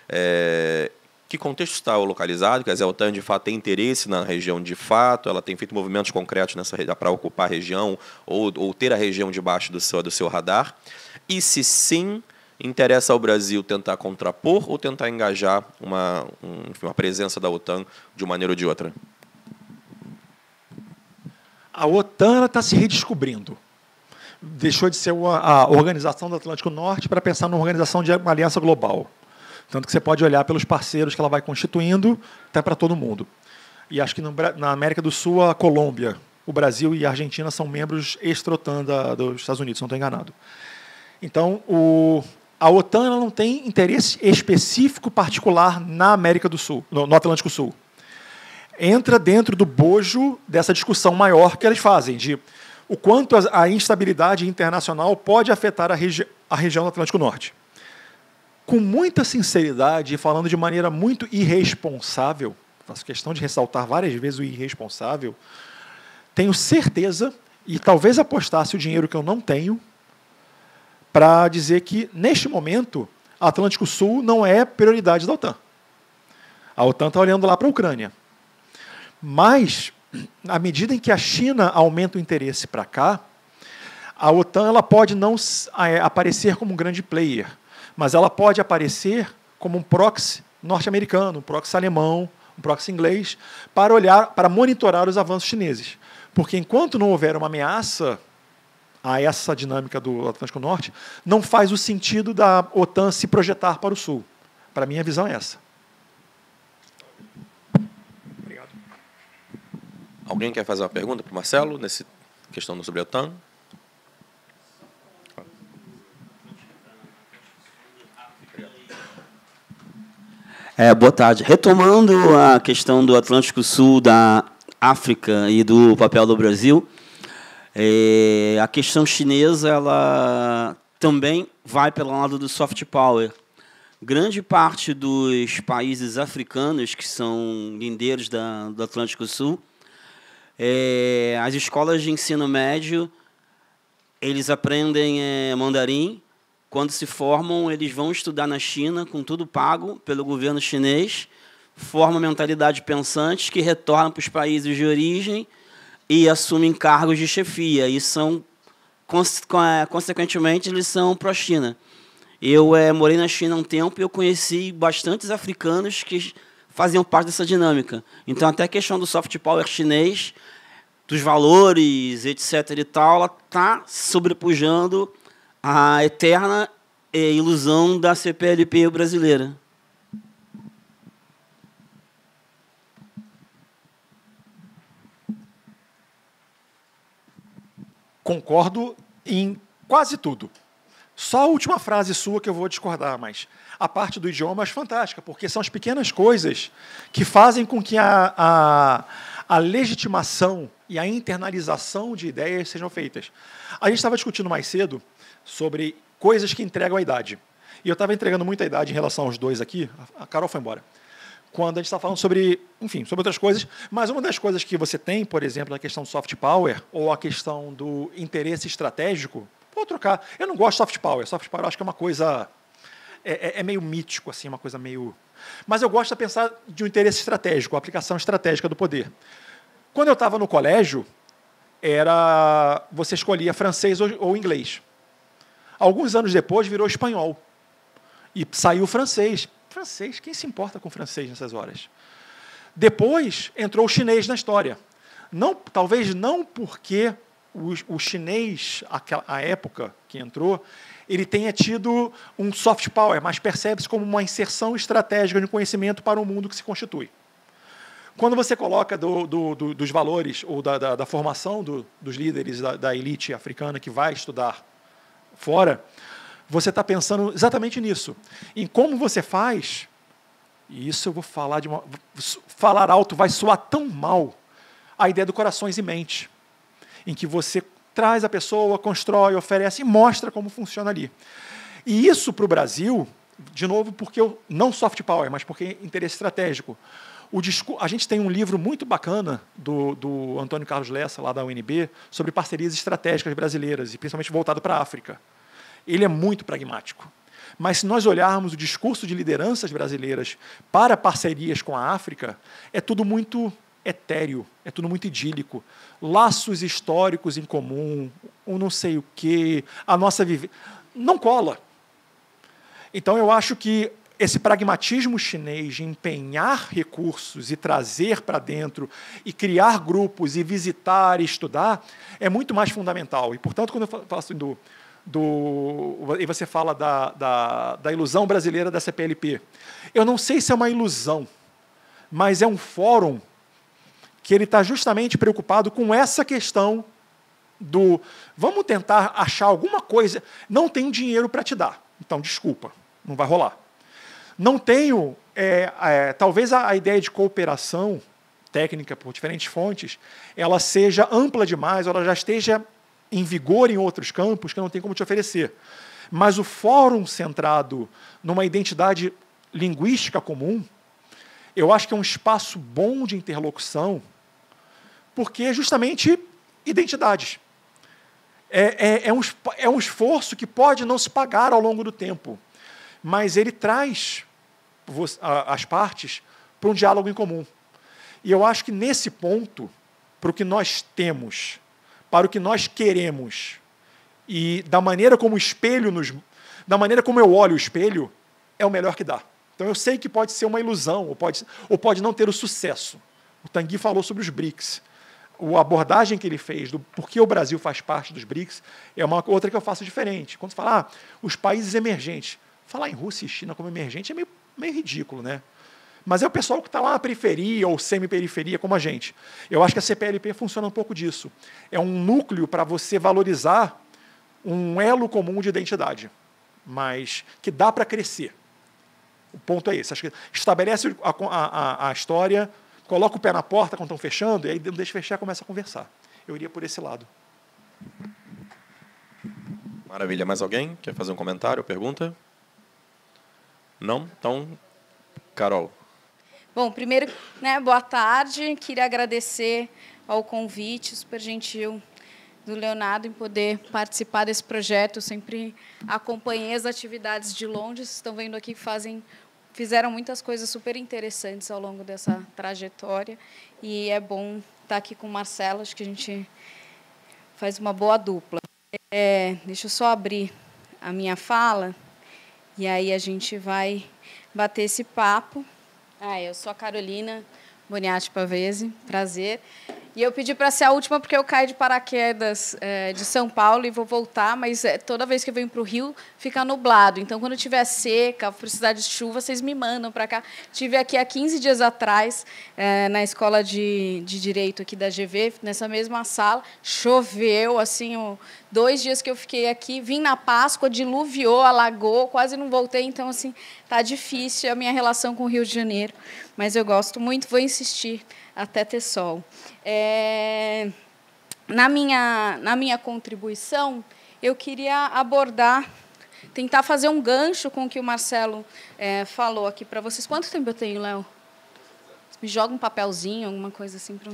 é, que contexto está localizado, que a Zeltan de fato tem interesse na região de fato, ela tem feito movimentos concretos nessa para ocupar a região ou, ou ter a região debaixo do seu, do seu radar, e se sim, interessa ao Brasil tentar contrapor ou tentar engajar uma, um, enfim, uma presença da OTAN de uma maneira ou de outra? A OTAN está se redescobrindo deixou de ser a Organização do Atlântico Norte para pensar numa organização de uma aliança global. Tanto que você pode olhar pelos parceiros que ela vai constituindo até para todo mundo. E acho que no, na América do Sul, a Colômbia, o Brasil e a Argentina são membros ex dos Estados Unidos, se não estou enganado. Então, o, a OTAN não tem interesse específico particular na América do Sul, no, no Atlântico Sul. Entra dentro do bojo dessa discussão maior que eles fazem, de o quanto a instabilidade internacional pode afetar a, regi a região do Atlântico Norte com muita sinceridade e falando de maneira muito irresponsável, faço questão de ressaltar várias vezes o irresponsável, tenho certeza e talvez apostasse o dinheiro que eu não tenho para dizer que, neste momento, Atlântico Sul não é prioridade da OTAN. A OTAN está olhando lá para a Ucrânia. Mas, à medida em que a China aumenta o interesse para cá, a OTAN ela pode não eh, aparecer como um grande player mas ela pode aparecer como um proxy norte-americano, um proxy alemão, um proxy inglês, para olhar, para monitorar os avanços chineses. Porque enquanto não houver uma ameaça a essa dinâmica do Atlântico Norte, não faz o sentido da OTAN se projetar para o sul. Para mim, a visão é essa. Obrigado. Alguém quer fazer uma pergunta para o Marcelo, nessa questão sobre a OTAN? É, boa tarde. Retomando a questão do Atlântico Sul, da África e do papel do Brasil, é, a questão chinesa ela também vai pelo lado do soft power. Grande parte dos países africanos que são lindeiros da, do Atlântico Sul, é, as escolas de ensino médio eles aprendem é, mandarim quando se formam, eles vão estudar na China, com tudo pago pelo governo chinês, formam mentalidade pensante que retornam para os países de origem e assumem cargos de chefia e são é, consequentemente eles são pró-China. Eu é, morei na China há um tempo e eu conheci bastantes africanos que faziam parte dessa dinâmica. Então até a questão do soft power chinês, dos valores, etc e tal, ela tá sobrepujando a eterna é ilusão da CPLP brasileira. Concordo em quase tudo. Só a última frase sua que eu vou discordar, mas a parte do idioma é fantástica, porque são as pequenas coisas que fazem com que a, a, a legitimação e a internalização de ideias sejam feitas. A gente estava discutindo mais cedo sobre coisas que entregam a idade. E eu estava entregando muita idade em relação aos dois aqui. A Carol foi embora. Quando a gente está falando sobre, enfim, sobre outras coisas, mas uma das coisas que você tem, por exemplo, na questão do soft power ou a questão do interesse estratégico, vou trocar. Eu não gosto de soft power. Soft power eu acho que é uma coisa é, é, é meio mítico, assim, uma coisa meio. Mas eu gosto de pensar de um interesse estratégico, a aplicação estratégica do poder. Quando eu estava no colégio, era você escolhia francês ou, ou inglês. Alguns anos depois virou espanhol. E saiu francês. Francês, quem se importa com francês nessas horas? Depois entrou o chinês na história. Não, talvez não porque o, o chinês, aquela, a época que entrou, ele tenha tido um soft power, mas percebe-se como uma inserção estratégica de conhecimento para o mundo que se constitui. Quando você coloca do, do, do, dos valores ou da, da, da formação dos líderes da, da elite africana que vai estudar fora, você está pensando exatamente nisso. Em como você faz, e isso eu vou falar de uma. Falar alto vai soar tão mal a ideia do corações e mente, em que você traz a pessoa, constrói, oferece e mostra como funciona ali. E isso para o Brasil, de novo, porque eu, não soft power, mas porque interesse estratégico a gente tem um livro muito bacana do, do Antônio Carlos Lessa, lá da UNB, sobre parcerias estratégicas brasileiras, e principalmente voltado para a África. Ele é muito pragmático. Mas se nós olharmos o discurso de lideranças brasileiras para parcerias com a África, é tudo muito etéreo, é tudo muito idílico. Laços históricos em comum, o um não sei o quê, a nossa vivência. Não cola. Então eu acho que esse pragmatismo chinês de empenhar recursos e trazer para dentro e criar grupos e visitar e estudar é muito mais fundamental. E, portanto, quando eu faço do. do e você fala da, da, da ilusão brasileira da CPLP. Eu não sei se é uma ilusão, mas é um fórum que ele está justamente preocupado com essa questão do vamos tentar achar alguma coisa. Não tem dinheiro para te dar, então desculpa, não vai rolar não tenho, é, é, talvez a, a, ideia de cooperação técnica por diferentes fontes, ela seja ampla demais, ela já esteja em vigor em outros campos que não tem como te oferecer. Mas o fórum centrado numa identidade linguística comum, eu acho que é um espaço bom de interlocução, porque é justamente identidades. É, é, é, um, é um esforço que pode não se pagar ao longo do tempo mas ele traz as partes para um diálogo em comum. E eu acho que nesse ponto, para o que nós temos, para o que nós queremos, e da maneira como o espelho nos. da maneira como eu olho o espelho, é o melhor que dá. Então eu sei que pode ser uma ilusão, ou pode, ou pode não ter o sucesso. O Tanguy falou sobre os BRICS. A abordagem que ele fez do por que o Brasil faz parte dos BRICS é uma outra que eu faço diferente. Quando você fala, ah, os países emergentes. Falar em Rússia e China como emergente é meio, meio ridículo, né? Mas é o pessoal que está lá na periferia ou semi-periferia, como a gente. Eu acho que a CPLP funciona um pouco disso. É um núcleo para você valorizar um elo comum de identidade, mas que dá para crescer. O ponto é esse. Acho que estabelece a, a, a história, coloca o pé na porta quando estão fechando, e aí deixa fechar começa a conversar. Eu iria por esse lado. Maravilha. Mais alguém? Quer fazer um comentário ou pergunta? Não? Então, Carol. Bom, primeiro, né, boa tarde. Queria agradecer ao convite super gentil do Leonardo em poder participar desse projeto. Eu sempre acompanhei as atividades de longe. Vocês estão vendo aqui que fazem, fizeram muitas coisas super interessantes ao longo dessa trajetória. E é bom estar aqui com o Marcelo. Acho que a gente faz uma boa dupla. É, deixa eu só abrir a minha fala. E aí a gente vai bater esse papo. Ah, eu sou a Carolina Boniati Pavese, prazer. E eu pedi para ser a última porque eu caio de paraquedas é, de São Paulo e vou voltar, mas é, toda vez que eu venho para o Rio fica nublado. Então, quando tiver seca, precisar de chuva, vocês me mandam para cá. Tive aqui há 15 dias atrás, é, na escola de, de Direito aqui da GV, nessa mesma sala. Choveu, assim, dois dias que eu fiquei aqui. Vim na Páscoa, diluviou, alagou, quase não voltei. Então, assim, tá difícil a minha relação com o Rio de Janeiro. Mas eu gosto muito, vou insistir até ter sol. É, na, minha, na minha contribuição, eu queria abordar, tentar fazer um gancho com o que o Marcelo é, falou aqui para vocês. Quanto tempo eu tenho, Léo? Me joga um papelzinho, alguma coisa assim para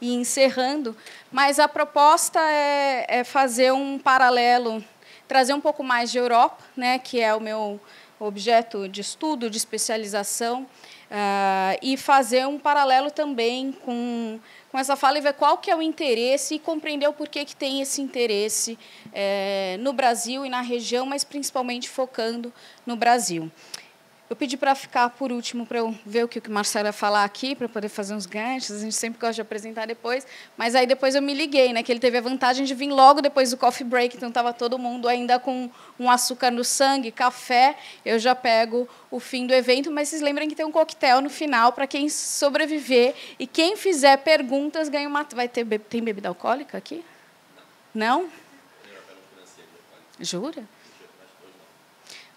e encerrando. Mas a proposta é, é fazer um paralelo, trazer um pouco mais de Europa, né, que é o meu objeto de estudo, de especialização. Uh, e fazer um paralelo também com, com essa fala e ver qual que é o interesse e compreender o porquê que tem esse interesse eh, no Brasil e na região, mas principalmente focando no Brasil. Eu pedi para ficar por último para eu ver o que o Marcelo ia falar aqui, para poder fazer uns ganchos. A gente sempre gosta de apresentar depois. Mas aí depois eu me liguei, né? Que ele teve a vantagem de vir logo depois do coffee break, então estava todo mundo ainda com um açúcar no sangue, café. Eu já pego o fim do evento, mas vocês lembrem que tem um coquetel no final para quem sobreviver. E quem fizer perguntas ganha uma. Vai ter be... Tem bebida alcoólica aqui? Não? Jura?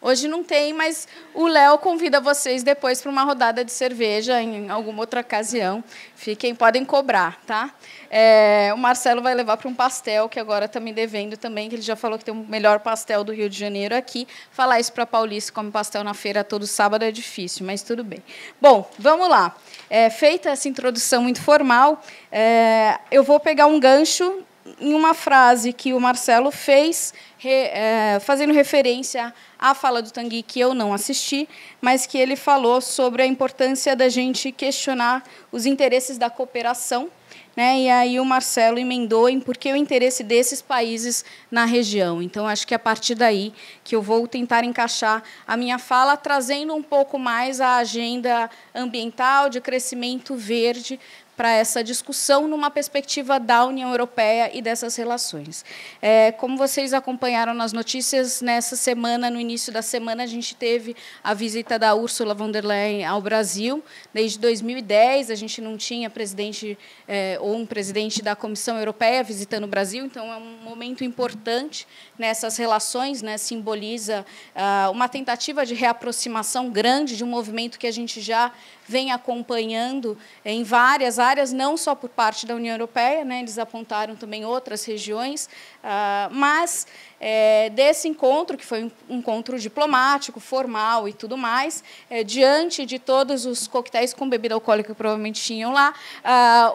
Hoje não tem, mas o Léo convida vocês depois para uma rodada de cerveja em alguma outra ocasião. Fiquem, podem cobrar, tá? É, o Marcelo vai levar para um pastel que agora está me devendo também, que ele já falou que tem o melhor pastel do Rio de Janeiro aqui. Falar isso para Paulista, come pastel na feira todo sábado é difícil, mas tudo bem. Bom, vamos lá. É, feita essa introdução muito formal, é, eu vou pegar um gancho em uma frase que o Marcelo fez, re, é, fazendo referência à fala do Tanguy, que eu não assisti, mas que ele falou sobre a importância da gente questionar os interesses da cooperação. Né? E aí o Marcelo emendou em por que o interesse desses países na região. Então, acho que é a partir daí que eu vou tentar encaixar a minha fala, trazendo um pouco mais a agenda ambiental, de crescimento verde, para essa discussão numa perspectiva da União Europeia e dessas relações. É, como vocês acompanharam nas notícias, nessa semana, no início da semana, a gente teve a visita da Ursula von der Leyen ao Brasil. Desde 2010, a gente não tinha presidente é, ou um presidente da Comissão Europeia visitando o Brasil, então é um momento importante nessas relações, né, simboliza ah, uma tentativa de reaproximação grande de um movimento que a gente já vem acompanhando em várias áreas áreas, não só por parte da União Europeia, né, eles apontaram também outras regiões, ah, mas é, desse encontro, que foi um encontro diplomático, formal e tudo mais, é, diante de todos os coquetéis com bebida alcoólica que provavelmente tinham lá,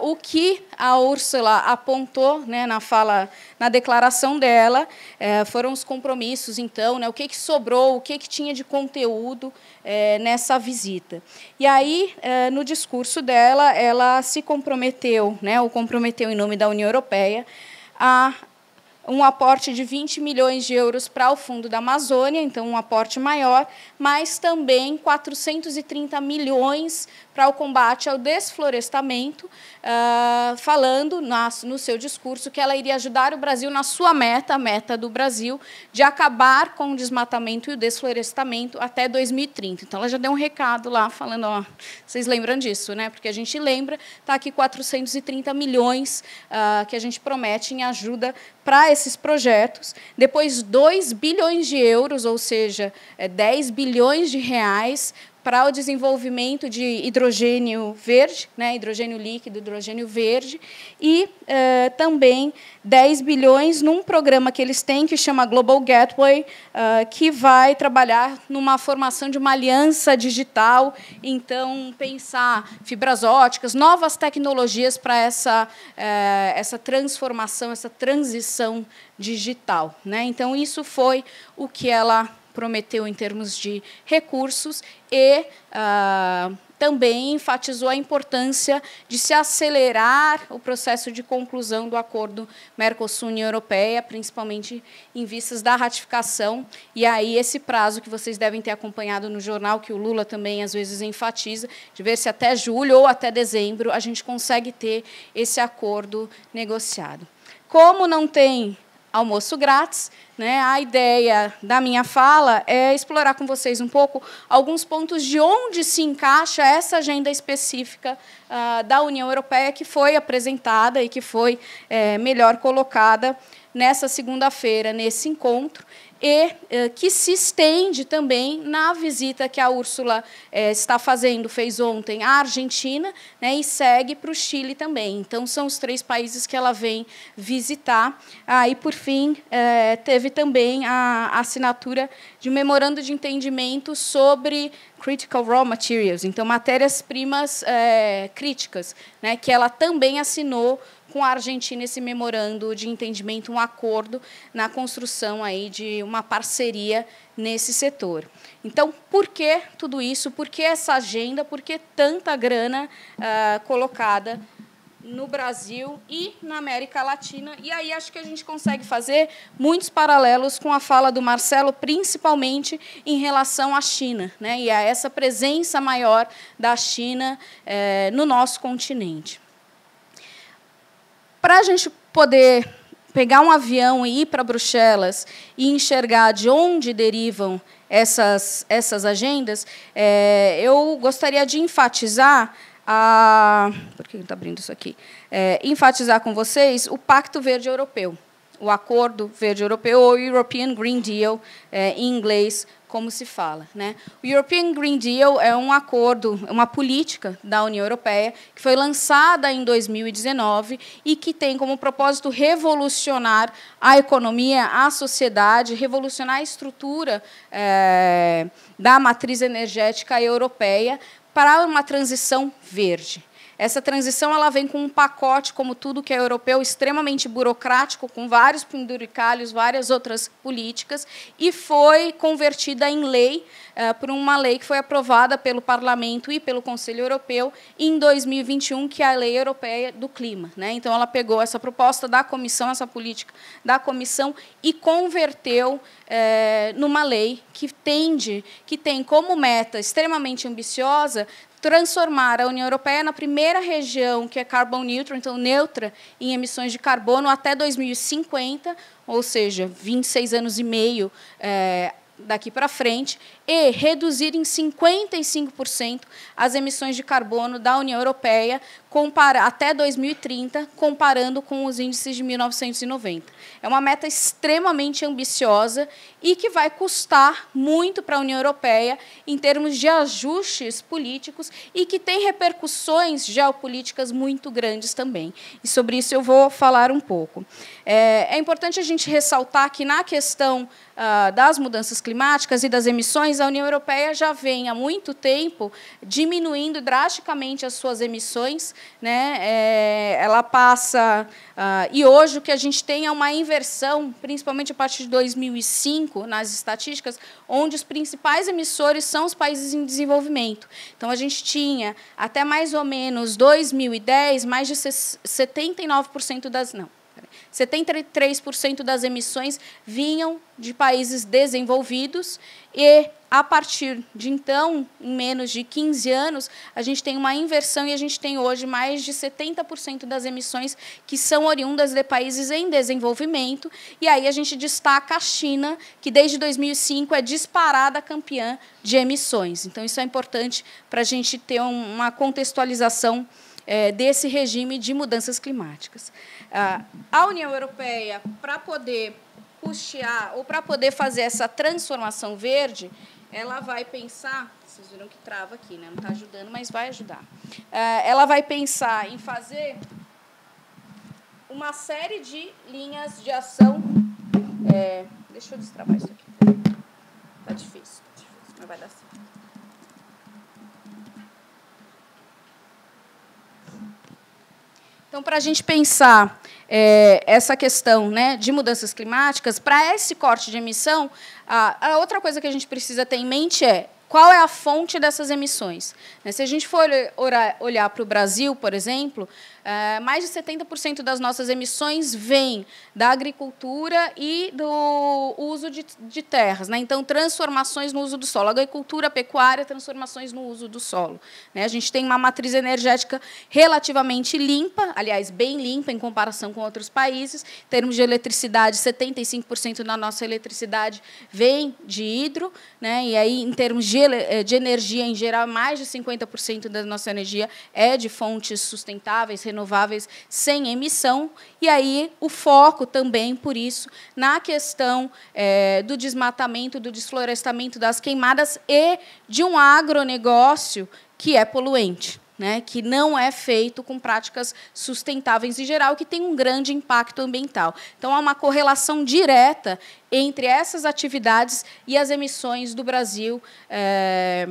uh, o que a Úrsula apontou né, na fala, na declaração dela, é, foram os compromissos, então, né, o que, que sobrou, o que, que tinha de conteúdo é, nessa visita. E aí, é, no discurso dela, ela se comprometeu, né, ou comprometeu em nome da União Europeia, a um aporte de 20 milhões de euros para o Fundo da Amazônia, então um aporte maior, mas também 430 milhões para o combate ao desflorestamento, uh, falando na, no seu discurso que ela iria ajudar o Brasil na sua meta, a meta do Brasil, de acabar com o desmatamento e o desflorestamento até 2030. Então, ela já deu um recado lá falando, ó, vocês lembram disso, né? Porque a gente lembra, está aqui 430 milhões uh, que a gente promete em ajuda para esses projetos, depois 2 bilhões de euros, ou seja, 10 é, bilhões de reais para o desenvolvimento de hidrogênio verde, né, hidrogênio líquido, hidrogênio verde, e uh, também 10 bilhões num programa que eles têm que chama Global Gateway, uh, que vai trabalhar numa formação de uma aliança digital, então pensar fibras óticas, novas tecnologias para essa, uh, essa transformação, essa transição digital. Né? Então, isso foi o que ela prometeu em termos de recursos e uh, também enfatizou a importância de se acelerar o processo de conclusão do acordo Mercosul-União Europeia, principalmente em vistas da ratificação. E aí, esse prazo que vocês devem ter acompanhado no jornal, que o Lula também às vezes enfatiza, de ver se até julho ou até dezembro a gente consegue ter esse acordo negociado. Como não tem almoço grátis. Né? A ideia da minha fala é explorar com vocês um pouco alguns pontos de onde se encaixa essa agenda específica uh, da União Europeia que foi apresentada e que foi é, melhor colocada nessa segunda-feira, nesse encontro e eh, que se estende também na visita que a Úrsula eh, está fazendo, fez ontem à Argentina, né, e segue para o Chile também. Então, são os três países que ela vem visitar. Ah, por fim, eh, teve também a, a assinatura de um memorando de entendimento sobre critical raw materials, então matérias-primas críticas, né, que ela também assinou com a Argentina esse memorando de entendimento, um acordo na construção aí de uma parceria nesse setor. Então, por que tudo isso? Por que essa agenda? Por que tanta grana ah, colocada no Brasil e na América Latina. E aí acho que a gente consegue fazer muitos paralelos com a fala do Marcelo, principalmente em relação à China, né? e a essa presença maior da China eh, no nosso continente. Para a gente poder pegar um avião e ir para Bruxelas e enxergar de onde derivam essas, essas agendas, é, eu gostaria de enfatizar a. Por que está abrindo isso aqui? É, enfatizar com vocês o Pacto Verde Europeu o Acordo Verde Europeu ou European Green Deal, é, em inglês, como se fala. Né? O European Green Deal é um acordo, uma política da União Europeia que foi lançada em 2019 e que tem como propósito revolucionar a economia, a sociedade, revolucionar a estrutura é, da matriz energética europeia para uma transição verde. Essa transição ela vem com um pacote, como tudo que é europeu, extremamente burocrático, com vários penduricalhos, várias outras políticas, e foi convertida em lei eh, por uma lei que foi aprovada pelo Parlamento e pelo Conselho Europeu em 2021, que é a Lei Europeia do Clima. Né? Então, ela pegou essa proposta da comissão, essa política da comissão, e converteu eh, numa lei que tende, que tem como meta extremamente ambiciosa transformar a União Europeia na primeira região que é carbon neutral, então neutra em emissões de carbono até 2050, ou seja, 26 anos e meio é, daqui para frente, e reduzir em 55% as emissões de carbono da União Europeia compara, até 2030, comparando com os índices de 1990. É uma meta extremamente ambiciosa e que vai custar muito para a União Europeia em termos de ajustes políticos e que tem repercussões geopolíticas muito grandes também. E sobre isso eu vou falar um pouco. É, é importante a gente ressaltar que na questão ah, das mudanças climáticas e das emissões, a União Europeia já vem há muito tempo diminuindo drasticamente as suas emissões né? É, ela passa uh, e hoje o que a gente tem é uma inversão, principalmente a partir de 2005 nas estatísticas, onde os principais emissores são os países em desenvolvimento. Então a gente tinha até mais ou menos 2010 mais de 79% das não 73% das emissões vinham de países desenvolvidos e a partir de então, em menos de 15 anos, a gente tem uma inversão e a gente tem hoje mais de 70% das emissões que são oriundas de países em desenvolvimento. E aí a gente destaca a China, que desde 2005 é disparada campeã de emissões. Então, isso é importante para a gente ter uma contextualização eh, desse regime de mudanças climáticas a União Europeia, para poder custear ou para poder fazer essa transformação verde, ela vai pensar. Vocês viram que trava aqui, né? Não está ajudando, mas vai ajudar. É, ela vai pensar em fazer uma série de linhas de ação. É, deixa eu destravar isso aqui. Tá difícil, tá difícil, mas vai dar certo. Então, para a gente pensar é, essa questão né, de mudanças climáticas, para esse corte de emissão, a, a outra coisa que a gente precisa ter em mente é qual é a fonte dessas emissões. Né, se a gente for olhar para o Brasil, por exemplo, ah, mais de 70% das nossas emissões vêm da agricultura e do uso de, de terras. Né? Então, transformações no uso do solo. Agricultura, pecuária, transformações no uso do solo. Né? A gente tem uma matriz energética relativamente limpa, aliás, bem limpa em comparação com outros países. Em termos de eletricidade, 75% da nossa eletricidade vem de hidro. Né? E aí, em termos de, eh, de energia em geral, mais de 50% da nossa energia é de fontes sustentáveis, renováveis sem emissão, e aí o foco também, por isso, na questão é, do desmatamento, do desflorestamento, das queimadas e de um agronegócio que é poluente. Né, que não é feito com práticas sustentáveis em geral, que tem um grande impacto ambiental. Então, há uma correlação direta entre essas atividades e as emissões do Brasil. É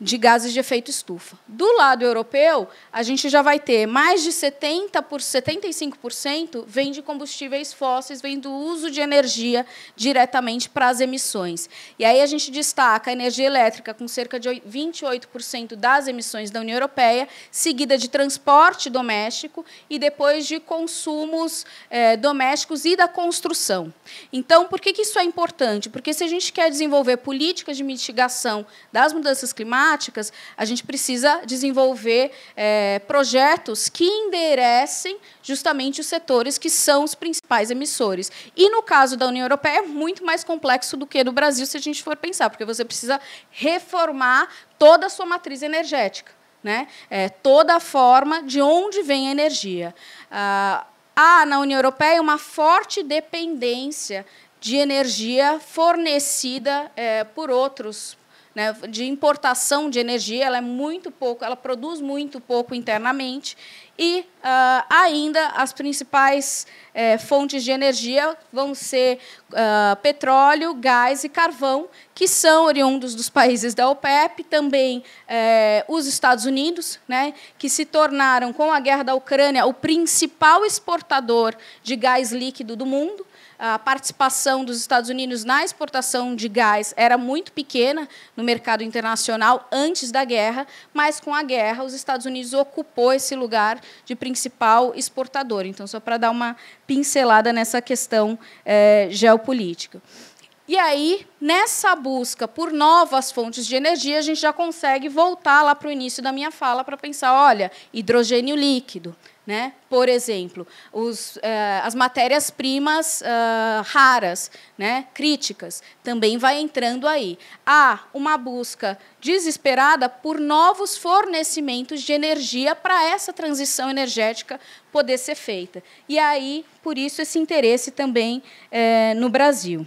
de gases de efeito estufa. Do lado europeu, a gente já vai ter mais de 70 por 75% vem de combustíveis fósseis, vem do uso de energia diretamente para as emissões. E aí a gente destaca a energia elétrica com cerca de 28% das emissões da União Europeia, seguida de transporte doméstico e depois de consumos eh, domésticos e da construção. Então, por que, que isso é importante? Porque se a gente quer desenvolver políticas de mitigação das mudanças climáticas a gente precisa desenvolver é, projetos que enderecem justamente os setores que são os principais emissores. E no caso da União Europeia é muito mais complexo do que no Brasil, se a gente for pensar, porque você precisa reformar toda a sua matriz energética, né? É, toda a forma de onde vem a energia. Ah, há ah, na União Europeia é uma forte dependência de energia fornecida é, por outros né, de importação de energia, ela é muito pouco, ela produz muito pouco internamente e uh, ainda as principais eh, fontes de energia vão ser uh, petróleo, gás e carvão, que são oriundos dos países da OPEP, também eh, os Estados Unidos, né, que se tornaram, com a guerra da Ucrânia, o principal exportador de gás líquido do mundo a participação dos Estados Unidos na exportação de gás era muito pequena no mercado internacional antes da guerra, mas com a guerra os Estados Unidos ocupou esse lugar de principal exportador. Então, só para dar uma pincelada nessa questão é, geopolítica. E aí, nessa busca por novas fontes de energia, a gente já consegue voltar lá para o início da minha fala para pensar: olha, hidrogênio líquido, né? Por exemplo, os, uh, as matérias-primas uh, raras, né? críticas, também vai entrando aí. Há uma busca desesperada por novos fornecimentos de energia para essa transição energética poder ser feita. E aí, por isso, esse interesse também eh, no Brasil.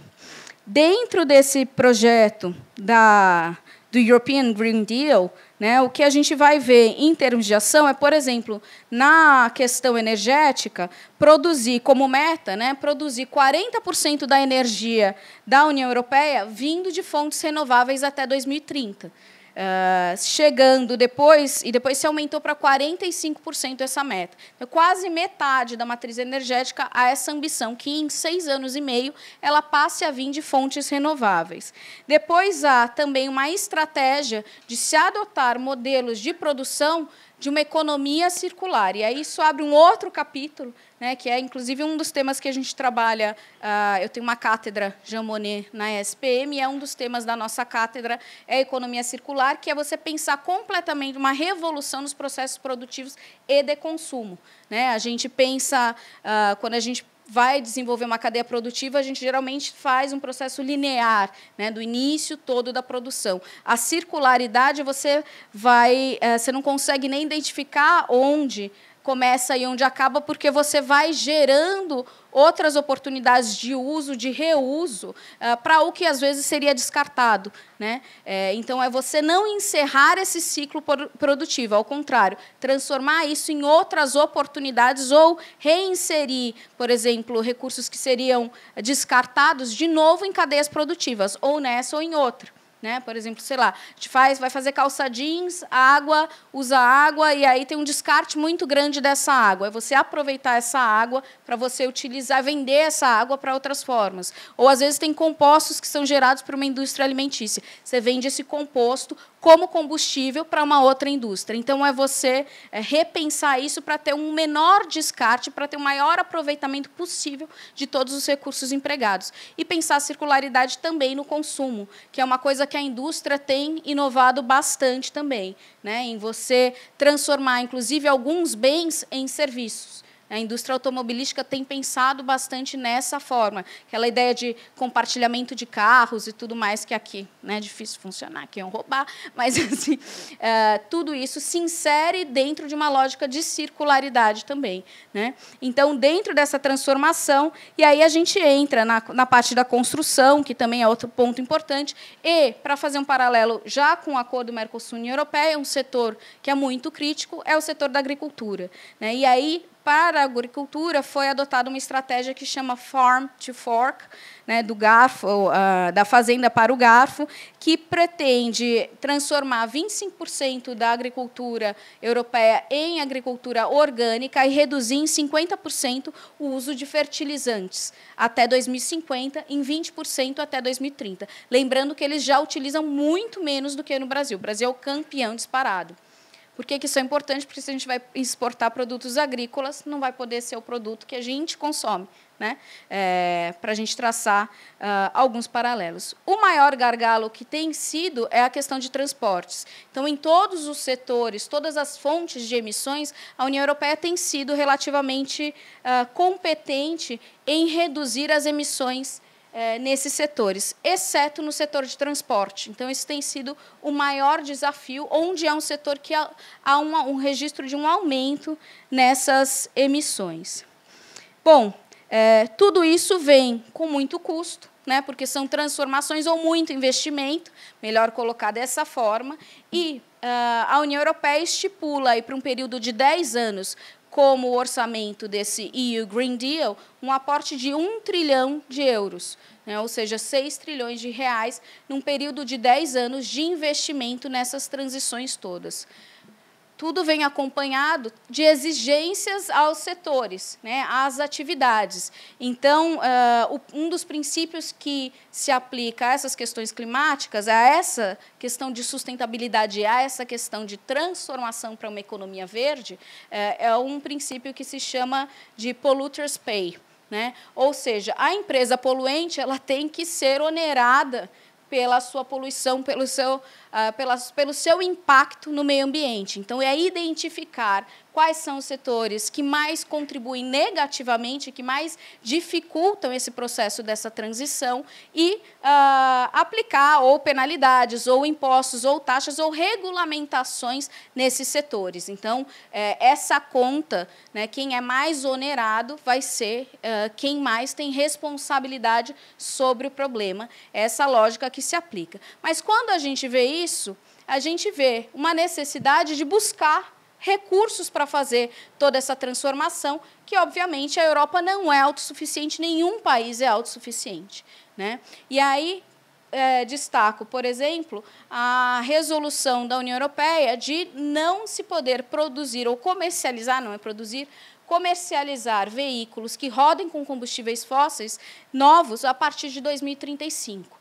Dentro desse projeto da, do European Green Deal, né? O que a gente vai ver em termos de ação é, por exemplo, na questão energética, produzir como meta, né, produzir 40% da energia da União Europeia vindo de fontes renováveis até 2030. Ah, chegando depois, e depois se aumentou para 45% essa meta. Então, quase metade da matriz energética a essa ambição, que em seis anos e meio ela passe a vir de fontes renováveis. Depois há também uma estratégia de se adotar modelos de produção de uma economia circular. E aí isso abre um outro capítulo, né, que é inclusive um dos temas que a gente trabalha. Uh, eu tenho uma cátedra Jean Monnet na SPM, e é um dos temas da nossa cátedra é economia circular, que é você pensar completamente uma revolução nos processos produtivos e de consumo. Né? A gente pensa, uh, quando a gente vai desenvolver uma cadeia produtiva, a gente geralmente faz um processo linear, né, do início todo da produção. A circularidade você vai, é, você não consegue nem identificar onde começa e onde acaba, porque você vai gerando outras oportunidades de uso, de reuso, eh, para o que às vezes seria descartado. Né? Eh, então, é você não encerrar esse ciclo produtivo, ao contrário, transformar isso em outras oportunidades ou reinserir, por exemplo, recursos que seriam descartados de novo em cadeias produtivas, ou nessa ou em outra né? Por exemplo, sei lá, a gente faz, vai fazer calça jeans, água, usa água e aí tem um descarte muito grande dessa água. É você aproveitar essa água para você utilizar, vender essa água para outras formas. Ou às vezes tem compostos que são gerados por uma indústria alimentícia. Você vende esse composto como combustível para uma outra indústria. Então, é você é, repensar isso para ter um menor descarte, para ter o um maior aproveitamento possível de todos os recursos empregados. E pensar a circularidade também no consumo, que é uma coisa que a indústria tem inovado bastante também, né? em você transformar, inclusive, alguns bens em serviços. A indústria automobilística tem pensado bastante nessa forma, aquela ideia de compartilhamento de carros e tudo mais que aqui, né, é difícil funcionar, que é um roubar, mas assim, é, tudo isso se insere dentro de uma lógica de circularidade também, né? Então, dentro dessa transformação, e aí a gente entra na, na parte da construção, que também é outro ponto importante, e para fazer um paralelo já com o acordo Mercosul-União Europeia, um setor que é muito crítico é o setor da agricultura, né? E aí para a agricultura foi adotada uma estratégia que chama Farm to Fork, né, do garfo, uh, da fazenda para o garfo, que pretende transformar 25% da agricultura europeia em agricultura orgânica e reduzir em 50% o uso de fertilizantes até 2050, em 20% até 2030. Lembrando que eles já utilizam muito menos do que no Brasil. O Brasil é o campeão disparado. Por que, que isso é importante? Porque se a gente vai exportar produtos agrícolas, não vai poder ser o produto que a gente consome, né? É, para a gente traçar uh, alguns paralelos. O maior gargalo que tem sido é a questão de transportes. Então, em todos os setores, todas as fontes de emissões, a União Europeia tem sido relativamente uh, competente em reduzir as emissões é, nesses setores, exceto no setor de transporte. Então, isso tem sido o maior desafio, onde é um setor que há, um registro de um aumento nessas emissões. Bom, é, tudo isso vem com muito custo, né, porque são transformações ou muito investimento, melhor colocar dessa forma, e uh, a União Europeia estipula para um período de 10 anos como o orçamento desse EU Green Deal, um aporte de 1 trilhão de euros, né, ou seja, 6 trilhões de reais, num período de 10 anos de investimento nessas transições todas tudo vem acompanhado de exigências aos setores, né, às atividades. Então, uh, um dos princípios que se aplica a essas questões climáticas, a essa questão de sustentabilidade, a essa questão de transformação para uma economia verde, é, é um princípio que se chama de polluters pay. Né? Ou seja, a empresa poluente ela tem que ser onerada pela sua poluição, pelo seu ah, pelas, pelo seu impacto no meio ambiente. Então, é identificar quais são os setores que mais contribuem negativamente, que mais dificultam esse processo dessa transição e ah, aplicar ou penalidades, ou impostos, ou taxas, ou regulamentações nesses setores. Então, eh, essa conta, né, quem é mais onerado vai ser ah, quem mais tem responsabilidade sobre o problema. Essa lógica que se aplica. Mas quando a gente vê isso, a gente vê uma necessidade de buscar recursos para fazer toda essa transformação, que obviamente a Europa não é autossuficiente, nenhum país é autossuficiente. Né? E aí é, destaco, por exemplo, a resolução da União Europeia de não se poder produzir ou comercializar, não é produzir, comercializar veículos que rodem com combustíveis fósseis novos a partir de 2035.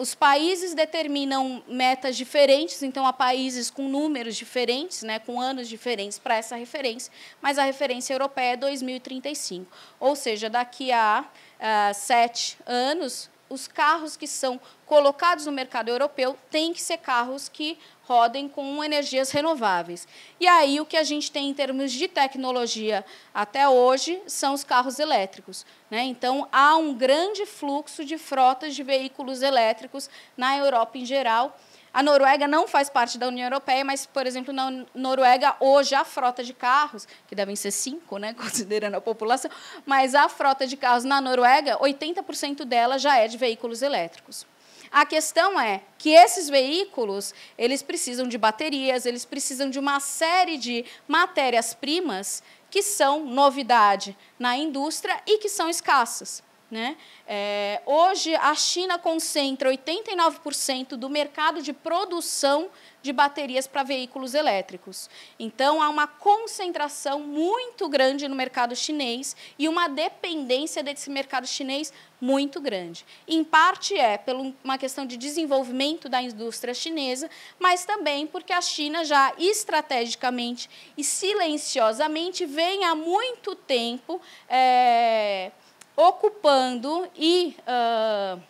Os países determinam metas diferentes, então há países com números diferentes, né, com anos diferentes para essa referência, mas a referência europeia é 2035. Ou seja, daqui a, a ah, sete anos, os carros que são colocados no mercado europeu têm que ser carros que rodem com energias renováveis. E aí o que a gente tem em termos de tecnologia até hoje são os carros elétricos. Né? Então há um grande fluxo de frotas de veículos elétricos na Europa em geral a Noruega não faz parte da União Europeia, mas, por exemplo, na Noruega, hoje, a frota de carros, que devem ser cinco, né, considerando a população, mas a frota de carros na Noruega, 80% dela já é de veículos elétricos. A questão é que esses veículos, eles precisam de baterias, eles precisam de uma série de matérias-primas que são novidade na indústria e que são escassas. Né? É, hoje, a China concentra 89% do mercado de produção de baterias para veículos elétricos. Então, há uma concentração muito grande no mercado chinês e uma dependência desse mercado chinês muito grande. Em parte é por uma questão de desenvolvimento da indústria chinesa, mas também porque a China já estrategicamente e silenciosamente vem há muito tempo. É, ocupando e uh,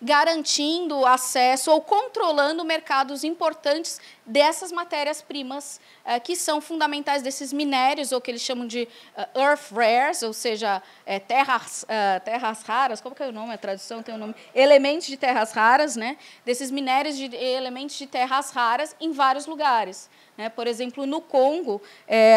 garantindo acesso ou controlando mercados importantes dessas matérias-primas eh, que são fundamentais desses minérios, ou que eles chamam de uh, earth rares, ou seja, eh, terras, uh, terras raras, como que é o nome? A tradução tem o um nome? Elementos de terras raras, né? desses minérios de elementos de terras raras em vários lugares. Né? Por exemplo, no Congo,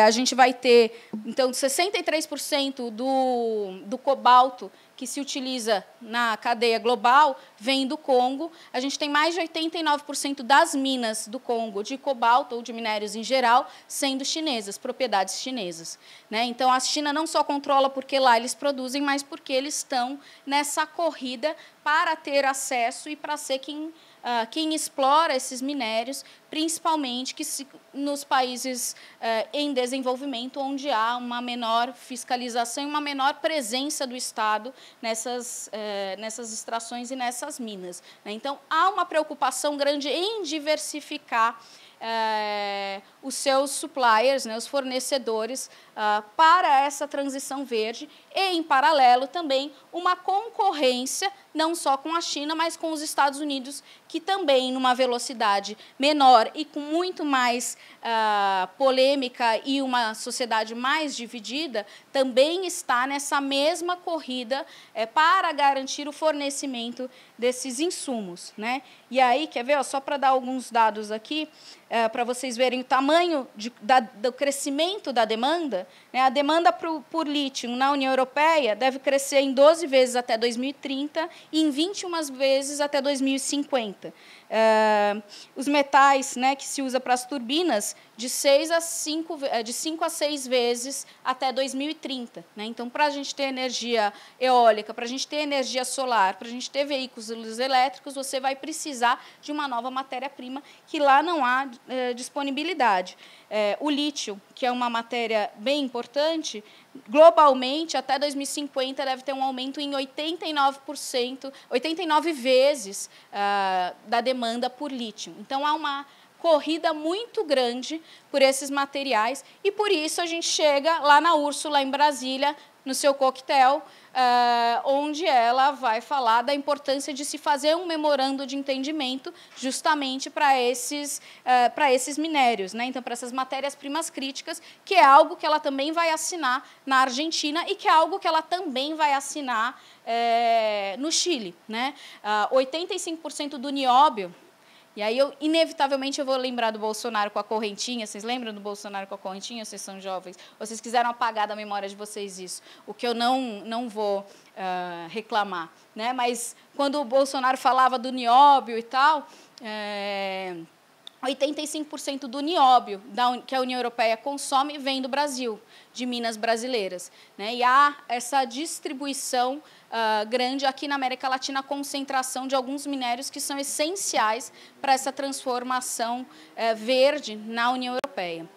a gente vai ter, então, 63% do, do cobalto que se utiliza na cadeia global vem do Congo. A gente tem mais de 89% das minas do Congo de cobalto ou de minérios em geral sendo chinesas, propriedades chinesas. Né? Então, a China não só controla porque lá eles produzem, mas porque eles estão nessa corrida para ter acesso e para ser quem uh, quem explora esses minérios, principalmente que se, nos países uh, em desenvolvimento, onde há uma menor fiscalização e uma menor presença do Estado nessas, uh, nessas extrações e nessas minas. Né? Então, há uma preocupação grande em diversificar eh, os seus suppliers, né, os fornecedores, uh, para essa transição verde e, em paralelo, também uma concorrência, não só com a China, mas com os Estados Unidos, que também, numa velocidade menor e com muito mais uh, polêmica e uma sociedade mais dividida, também está nessa mesma corrida é, para garantir o fornecimento desses insumos. Né? E aí, quer ver, ó, só para dar alguns dados aqui, uh, eh, para vocês verem o tamanho tamanho de, da, do crescimento da demanda, né, a demanda por lítio na União Europeia deve crescer em 12 vezes até 2030 e em 21 vezes até 2050. Eh, os metais né, que se usa para as turbinas, de 6 a 5, eh, de cinco a 6 vezes até 2030. Né? Então, para a gente ter energia eólica, para a gente ter energia solar, para a gente ter veículos elétricos, você vai precisar de uma nova matéria-prima que lá não há eh, disponibilidade. o lítio que é uma matéria bem importante, globalmente, até 2050, deve ter um aumento em 89%, 89 vezes ah, da demanda por lítio. Então, há uma corrida muito grande por esses materiais e por isso a gente chega lá na Úrsula, em Brasília, no seu coquetel, uh, onde ela vai falar da importância de se fazer um memorando de entendimento justamente para esses, uh, ah, para esses minérios, né? então para essas matérias-primas críticas, que é algo que ela também vai assinar na Argentina e que é algo que ela também vai assinar eh, no Chile. Né? Uh, ah, 85% do nióbio e aí, eu, inevitavelmente, eu vou lembrar do Bolsonaro com a correntinha. Vocês lembram do Bolsonaro com a correntinha? Vocês são jovens. Vocês quiseram apagar da memória de vocês isso. O que eu não, não vou uh, reclamar. Né? Mas quando o Bolsonaro falava do nióbio e tal... É 85% do nióbio que a União Europeia consome vem do Brasil, de minas brasileiras. Né? E há essa distribuição uh, grande aqui na América Latina, a concentração de alguns minérios que são essenciais para essa transformação uh, verde na União Europeia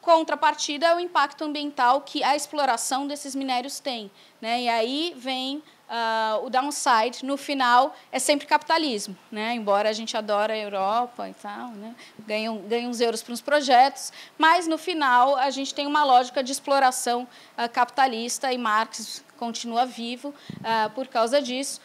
contrapartida é o impacto ambiental que a exploração desses minérios tem. Né? E aí vem uh, o downside no final é sempre capitalismo, né? Embora a gente adora a Europa e tal, né? Ganha, ganha uns euros para uns projetos, mas no final a gente tem uma lógica de exploração uh, capitalista e Marx continua vivo uh, por causa disso.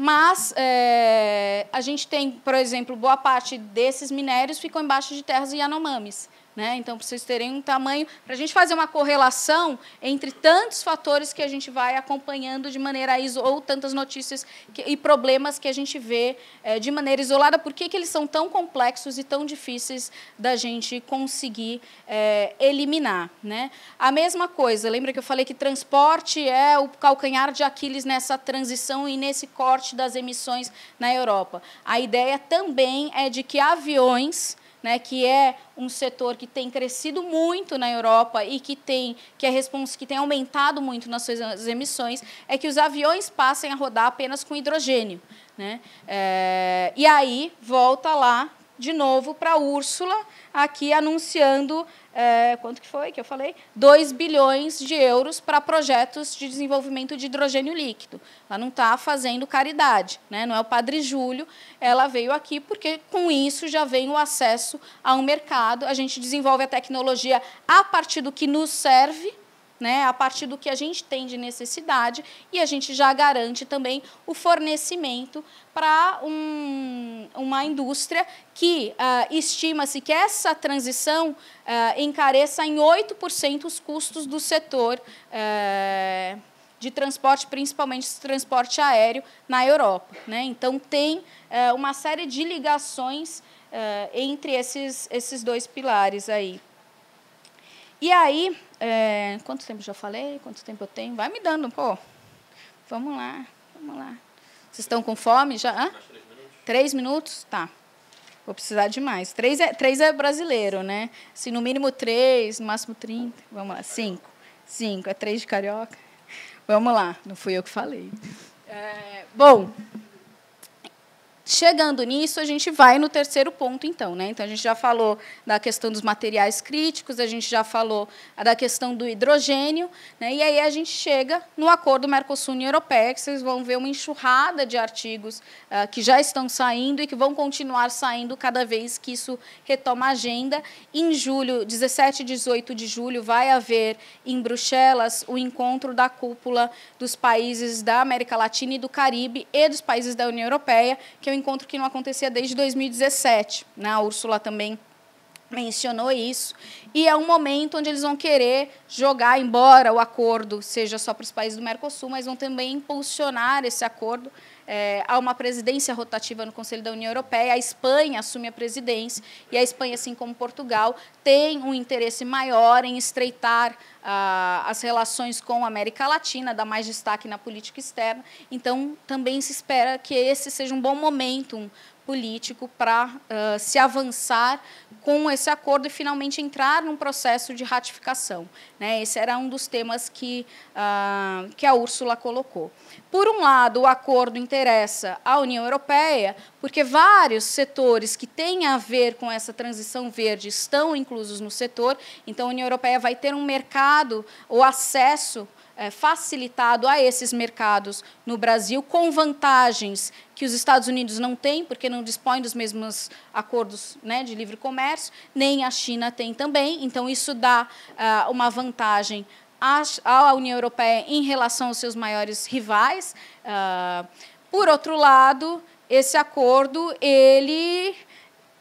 Mas é, a gente tem, por exemplo, boa parte desses minérios ficam embaixo de terras Yanomamis. Né? Então, para vocês terem um tamanho, para a gente fazer uma correlação entre tantos fatores que a gente vai acompanhando de maneira isolada, ou tantas notícias que, e problemas que a gente vê é, de maneira isolada, por que, que eles são tão complexos e tão difíceis da gente conseguir é, eliminar. Né? A mesma coisa, lembra que eu falei que transporte é o calcanhar de Aquiles nessa transição e nesse corte das emissões na Europa. A ideia também é de que aviões né, que é um setor que tem crescido muito na Europa e que tem, que é respons que tem aumentado muito nas suas emissões, é que os aviões passem a rodar apenas com hidrogênio. Né? É, e aí volta lá de novo para a Úrsula, aqui anunciando é, quanto que foi que eu falei? 2 bilhões de euros para projetos de desenvolvimento de hidrogênio líquido. Ela não está fazendo caridade, né? não é o Padre Júlio, ela veio aqui porque com isso já vem o acesso a um mercado, a gente desenvolve a tecnologia a partir do que nos serve, né, a partir do que a gente tem de necessidade e a gente já garante também o fornecimento para um, uma indústria que uh, estima-se que essa transição uh, encareça em 8% os custos do setor uh, de transporte, principalmente transporte aéreo na Europa. Né? Então, tem eh, uma série de ligações eh, entre esses, esses dois pilares aí. E aí, é, quanto tempo já falei? Quanto tempo eu tenho? Vai me dando, pô. Vamos lá, vamos lá. Vocês estão com fome já? Hã? Três minutos? Tá. Vou precisar de mais. Três é, três é brasileiro, né? Se no mínimo três, no máximo trinta. Vamos lá, cinco. Cinco, é três de carioca. Vamos lá, não fui eu que falei. É, bom, Chegando nisso, a gente vai no terceiro ponto, então. Né? Então, a gente já falou da questão dos materiais críticos, a gente já falou da questão do hidrogênio, né? e aí a gente chega no acordo Mercosul-União Europeia, que vocês vão ver uma enxurrada de artigos uh, que já estão saindo e que vão continuar saindo cada vez que isso retoma a agenda. Em julho, 17 e 18 de julho, vai haver em Bruxelas o encontro da cúpula dos países da América Latina e do Caribe e dos países da União Europeia, que é o encontro que não acontecia desde 2017. Né? A Úrsula também mencionou isso. E é um momento onde eles vão querer jogar embora o acordo, seja só para os países do Mercosul, mas vão também impulsionar esse acordo é, há uma presidência rotativa no Conselho da União Europeia, a Espanha assume a presidência, e a Espanha, assim como Portugal, tem um interesse maior em estreitar ah, as relações com a América Latina, dar mais destaque na política externa. Então, também se espera que esse seja um bom momento político para uh, se avançar com esse acordo e finalmente entrar num processo de ratificação. Né? Esse era um dos temas que, uh, que a Úrsula colocou. Por um lado, o acordo interessa à União Europeia, porque vários setores que têm a ver com essa transição verde estão inclusos no setor, então a União Europeia vai ter um mercado ou acesso é, facilitado a esses mercados no Brasil, com vantagens que os Estados Unidos não têm, porque não dispõem dos mesmos acordos né, de livre comércio, nem a China tem também. Então, isso dá uh, uma vantagem à, à, União Europeia em relação aos seus maiores rivais. Uh, por outro lado, esse acordo ele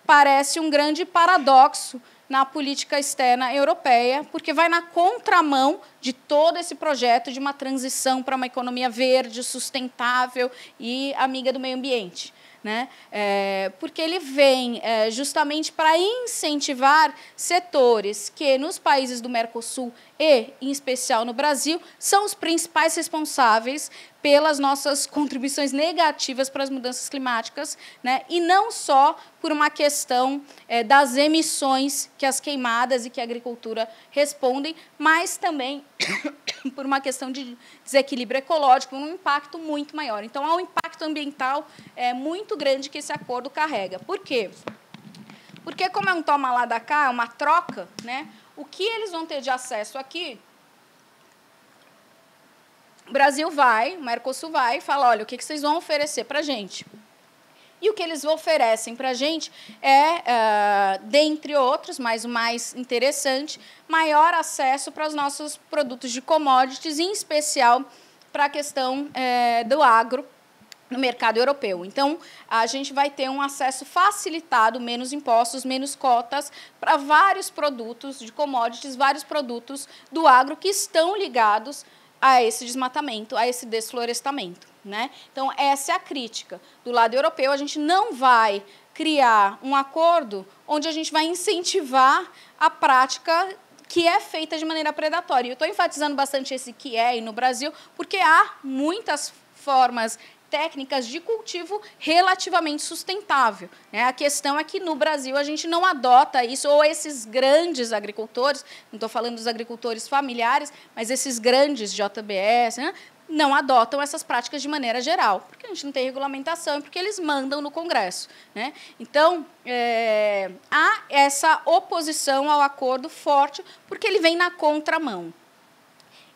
parece um grande paradoxo na política externa europeia, porque vai na contramão de todo esse projeto de uma transição para uma economia verde, sustentável e amiga do meio ambiente. Né? É, porque ele vem é, justamente para incentivar setores que nos países do Mercosul e, em especial no Brasil, são os principais responsáveis pelas nossas contribuições negativas para as mudanças climáticas, né? e não só por uma questão é, das emissões que as queimadas e que a agricultura respondem, mas também por uma questão de desequilíbrio ecológico, um impacto muito maior. Então, há um impacto ambiental é, muito grande que esse acordo carrega. Por quê? Porque, como é um toma lá da cá, é uma troca, né? O que eles vão ter de acesso aqui? O Brasil vai, o Mercosul vai e fala: olha, o que vocês vão oferecer para a gente? E o que eles oferecem para a gente é, uh, dentre outros, mas o mais interessante, maior acesso para os nossos produtos de commodities, em especial para a questão eh, do agro, no mercado europeu. Então, a gente vai ter um acesso facilitado, menos impostos, menos cotas para vários produtos de commodities, vários produtos do agro que estão ligados a esse desmatamento, a esse desflorestamento. Né? Então, essa é a crítica. Do lado europeu, a gente não vai criar um acordo onde a gente vai incentivar a prática que é feita de maneira predatória. E eu estou enfatizando bastante esse que é e no Brasil, porque há muitas formas técnicas de cultivo relativamente sustentável. Né? A questão é que no Brasil a gente não adota isso, ou esses grandes agricultores, não estou falando dos agricultores familiares, mas esses grandes JBS, né? não adotam essas práticas de maneira geral, porque a gente não tem regulamentação e porque eles mandam no Congresso. Né? Então, é, há essa oposição ao acordo forte, porque ele vem na contramão.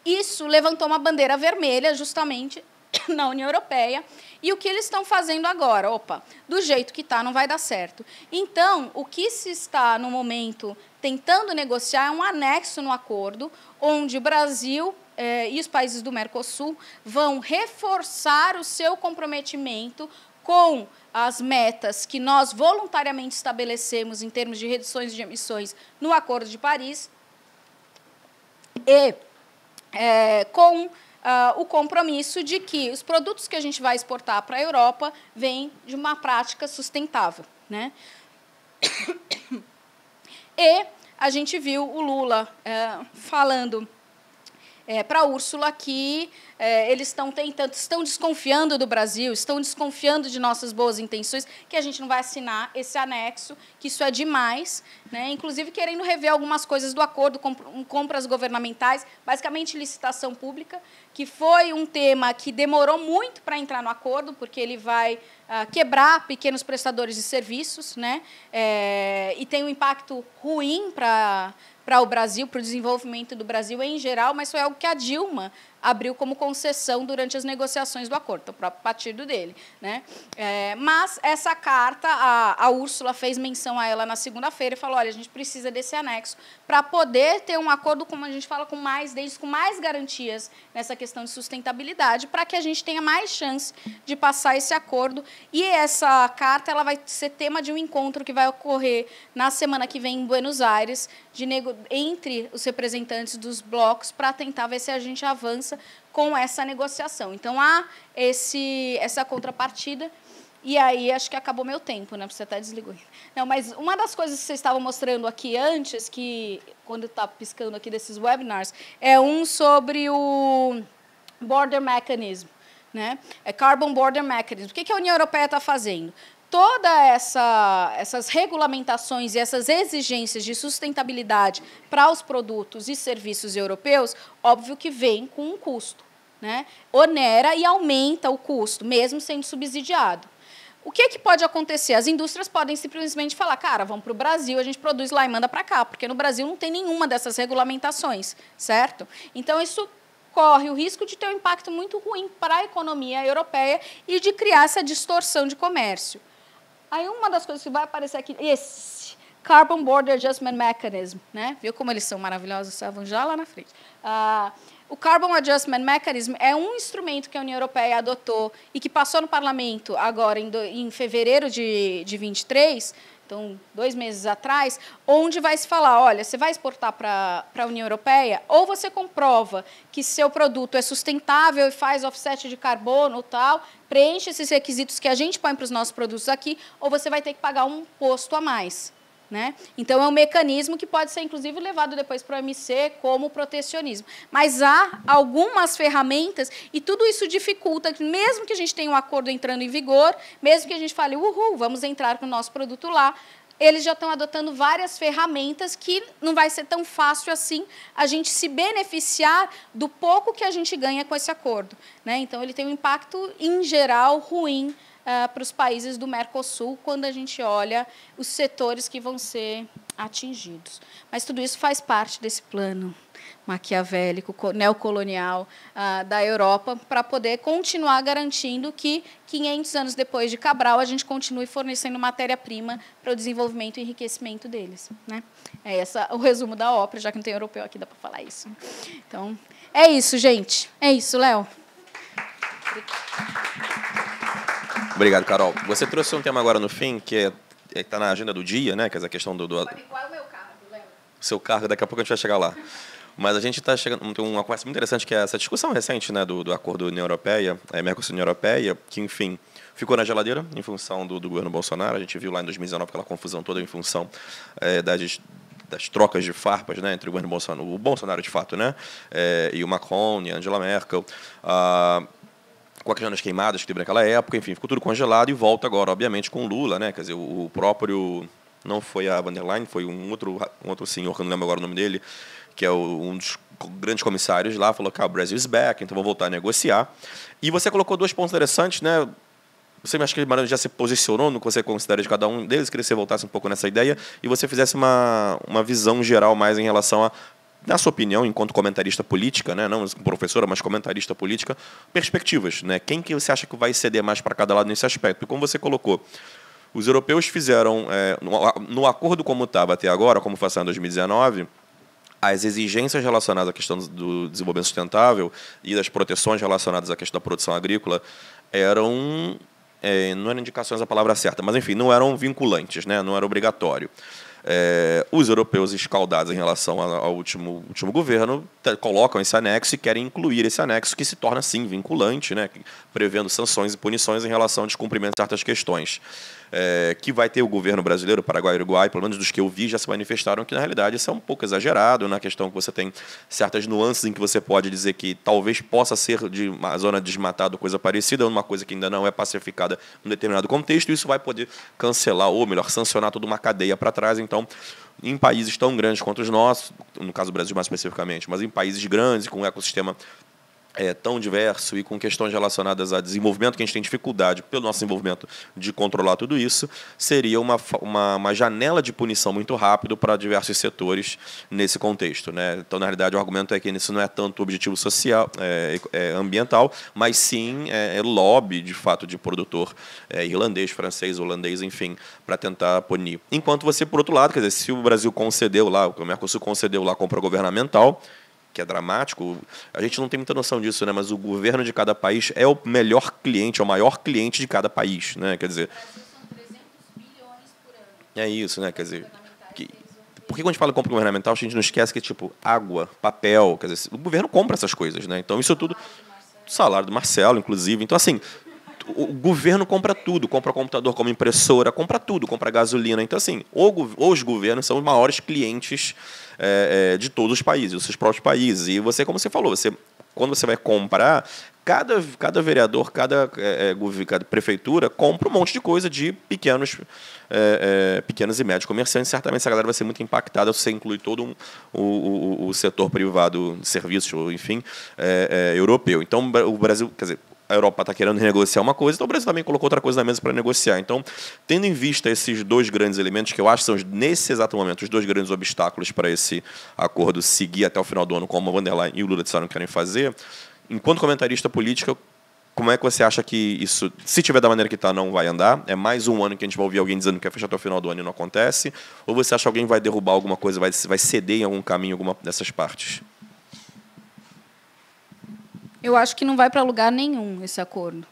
Isso levantou uma bandeira vermelha, justamente na União Europeia. E o que eles estão fazendo agora? Opa, do jeito que está, não vai dar certo. Então, o que se está no momento tentando negociar é um anexo no acordo, onde o Brasil eh, e os países do Mercosul vão reforçar o seu comprometimento com as metas que nós voluntariamente estabelecemos em termos de reduções de emissões no Acordo de Paris e é, com uh, o compromisso de que os produtos que a gente vai exportar para a Europa vêm de uma prática sustentável. Né? E a gente viu o Lula uh, falando eh, para a Úrsula que é, eles estão tentando, estão desconfiando do Brasil, estão desconfiando de nossas boas intenções, que a gente não vai assinar esse anexo, que isso é demais, né? inclusive querendo rever algumas coisas do acordo, compras governamentais, basicamente licitação pública, que foi um tema que demorou muito para entrar no acordo, porque ele vai ah, quebrar pequenos prestadores de serviços, né? É, e tem um impacto ruim para para o Brasil, para o desenvolvimento do Brasil em geral, mas foi algo que a Dilma abriu como concessão durante as negociações do acordo, o próprio partido dele. Né? É, mas essa carta, a, a Úrsula fez menção a ela na segunda-feira e falou: olha, a gente precisa desse anexo para poder ter um acordo, como a gente fala, com mais desde com mais garantias nessa questão de sustentabilidade, para que a gente tenha mais chance de passar esse acordo. E essa carta ela vai ser tema de um encontro que vai ocorrer na semana que vem em Buenos Aires, de nego entre os representantes dos blocos, para tentar ver se a gente avança com essa negociação. Então há esse, essa contrapartida. E aí acho que acabou meu tempo, né? Você até desligou. Não, mas uma das coisas que vocês estavam mostrando aqui antes, que quando está piscando aqui desses webinars, é um sobre o border mechanism. Né? É Carbon Border Mechanism. O que, que a União Europeia está fazendo? toda essa essas regulamentações e essas exigências de sustentabilidade para os produtos e serviços europeus, óbvio que vem com um custo, né? Onera e aumenta o custo, mesmo sendo subsidiado. O que, é que pode acontecer? As indústrias podem simplesmente falar, cara, vamos para o Brasil, a gente produz lá e manda para cá, porque no Brasil não tem nenhuma dessas regulamentações, certo? Então, isso corre o risco de ter um impacto muito ruim para a economia europeia e de criar essa distorção de comércio. Aí uma das coisas que vai aparecer aqui, esse Carbon Border Adjustment Mechanism, né? Viu como eles são maravilhosos? vão já lá na frente. Ah, o Carbon Adjustment Mechanism é um instrumento que a União Europeia adotou e que passou no parlamento agora em, do, em fevereiro de, de 23, então dois meses atrás, onde vai se falar, olha, você vai exportar para a União Europeia, ou você comprova que seu produto é sustentável e faz offset de carbono ou tal, preenche esses requisitos que a gente põe para os nossos produtos aqui, ou você vai ter que pagar um imposto a mais. Né? Então, é um mecanismo que pode ser, inclusive, levado depois para o MC como protecionismo. Mas há algumas ferramentas, e tudo isso dificulta, que mesmo que a gente tenha um acordo entrando em vigor, mesmo que a gente fale, uhul, vamos entrar com o nosso produto lá, eles já estão adotando várias ferramentas que não vai ser tão fácil assim a gente se beneficiar do pouco que a gente ganha com esse acordo. Né? Então, ele tem um impacto, em geral, ruim uh, para os países do Mercosul quando a gente olha os setores que vão ser atingidos. Mas tudo isso faz parte desse plano maquiavélico, neocolonial uh, da Europa, para poder continuar garantindo que 500 anos depois de Cabral a gente continue fornecendo matéria-prima para o desenvolvimento e enriquecimento deles. Né? É esse o resumo da ópera, já que não tem europeu aqui, dá para falar isso. Então, é isso, gente. É isso, Léo. Obrigada. Obrigado, Carol. Você trouxe um tema agora no fim que está é, é tá na agenda do dia, né? Que é a questão do. do... Qual é o meu cargo, Léo? Seu cargo, daqui a pouco a gente vai chegar lá. Mas a gente está chegando. Tem uma conversa muito interessante que é essa discussão recente né, do, do acordo União Europeia, é, Mercosul União Europeia, que, enfim, ficou na geladeira em função do, do governo Bolsonaro. A gente viu lá em 2019 aquela confusão toda em função é, das, das trocas de farpas né, entre o governo Bolsonaro, o Bolsonaro de fato, né, é, e o Macron, e a Angela Merkel. Ah, com aquelas janelas queimadas que teve naquela época, enfim, ficou tudo congelado e volta agora, obviamente, com Lula, né? Quer dizer, o próprio. Não foi a Van foi um outro, um outro senhor, que eu não lembro agora o nome dele, que é um dos grandes comissários lá, falou que o Brasil is back, então vou voltar a negociar. E você colocou dois pontos interessantes, né? Você acha que Marano já se posicionou no que você considera de cada um deles? Queria que você voltasse um pouco nessa ideia e você fizesse uma, uma visão geral mais em relação a na sua opinião, enquanto comentarista política, né, não professora, mas comentarista política, perspectivas, né? Quem que você acha que vai ceder mais para cada lado nesse aspecto? E como você colocou, os europeus fizeram, é, no, acordo como estava até agora, como foi em 2019, as exigências relacionadas à questão do desenvolvimento sustentável e das proteções relacionadas à questão da produção agrícola eram, é, não eram indicações a palavra certa, mas enfim, não eram vinculantes, né? não era obrigatório. É, os europeus escaldados em relação ao último, último governo colocam esse anexo e querem incluir esse anexo que se torna, sim, vinculante, né, prevendo sanções e punições em relação ao descumprimento de certas questões é, que vai ter o governo brasileiro, Paraguai e Uruguai, pelo menos dos que eu vi, já se manifestaram que, na realidade, isso é um pouco exagerado na questão que você tem certas nuances em que você pode dizer que talvez possa ser de uma zona desmatada coisa parecida, uma coisa que ainda não é pacificada em determinado contexto, e isso vai poder cancelar, ou melhor, sancionar toda uma cadeia para trás. Então, em países tão grandes quanto os nossos, no caso do Brasil mais especificamente, mas em países grandes, com um ecossistema é, tão diverso e com questões relacionadas a desenvolvimento, que a gente tem dificuldade, pelo nosso desenvolvimento, de controlar tudo isso, seria uma, uma, uma janela de punição muito rápido para diversos setores nesse contexto. Né? Então, na realidade, o argumento é que isso não é tanto objetivo social, é, é ambiental, mas sim é, é lobby, de fato, de produtor é, irlandês, francês, holandês, enfim, para tentar punir. Enquanto você, por outro lado, quer dizer, se o Brasil concedeu lá, o Mercosul concedeu lá a compra governamental, que é dramático. A gente não tem muita noção disso, né? Mas o governo de cada país é o melhor cliente, é o maior cliente de cada país, né? Quer dizer. É isso, né? Quer dizer. É que, né? por que quando a gente fala compra governamental, a gente não esquece que é tipo água, papel, quer dizer, o governo compra essas coisas, né? Então isso tudo. Salário do Marcelo, inclusive. Então, assim, o governo compra tudo, compra computador, compra impressora, compra tudo, compra gasolina. Então, assim, ou, os governos são os maiores clientes é, é, de todos os países, os seus próprios países. E você, como você falou, você, quando você vai comprar, cada, cada vereador, cada, é, é cada prefeitura compra um monte de coisa de pequenos, é, é, pequenos e médios comerciantes. Certamente essa galera vai ser muito impactada se você inclui todo um, o, o, o, setor privado de serviços, enfim, é, é, europeu. Então, o Brasil, quer dizer, a Europa está querendo renegociar uma coisa, então o Brasil também colocou outra coisa na mesa para negociar. Então, tendo em vista esses dois grandes elementos, que eu acho que são, nesse exato momento, os dois grandes obstáculos para esse acordo seguir até o final do ano, como a Vanderlei e o Lula disseram que querem fazer, enquanto comentarista política, como é que você acha que isso, se tiver da maneira que está, não vai andar? É mais um ano que a gente vai ouvir alguém dizendo que quer fechar até o final do ano e não acontece? Ou você acha que alguém vai derrubar alguma coisa, vai, vai ceder em algum caminho alguma dessas partes? Eu acho que não vai para lugar nenhum esse acordo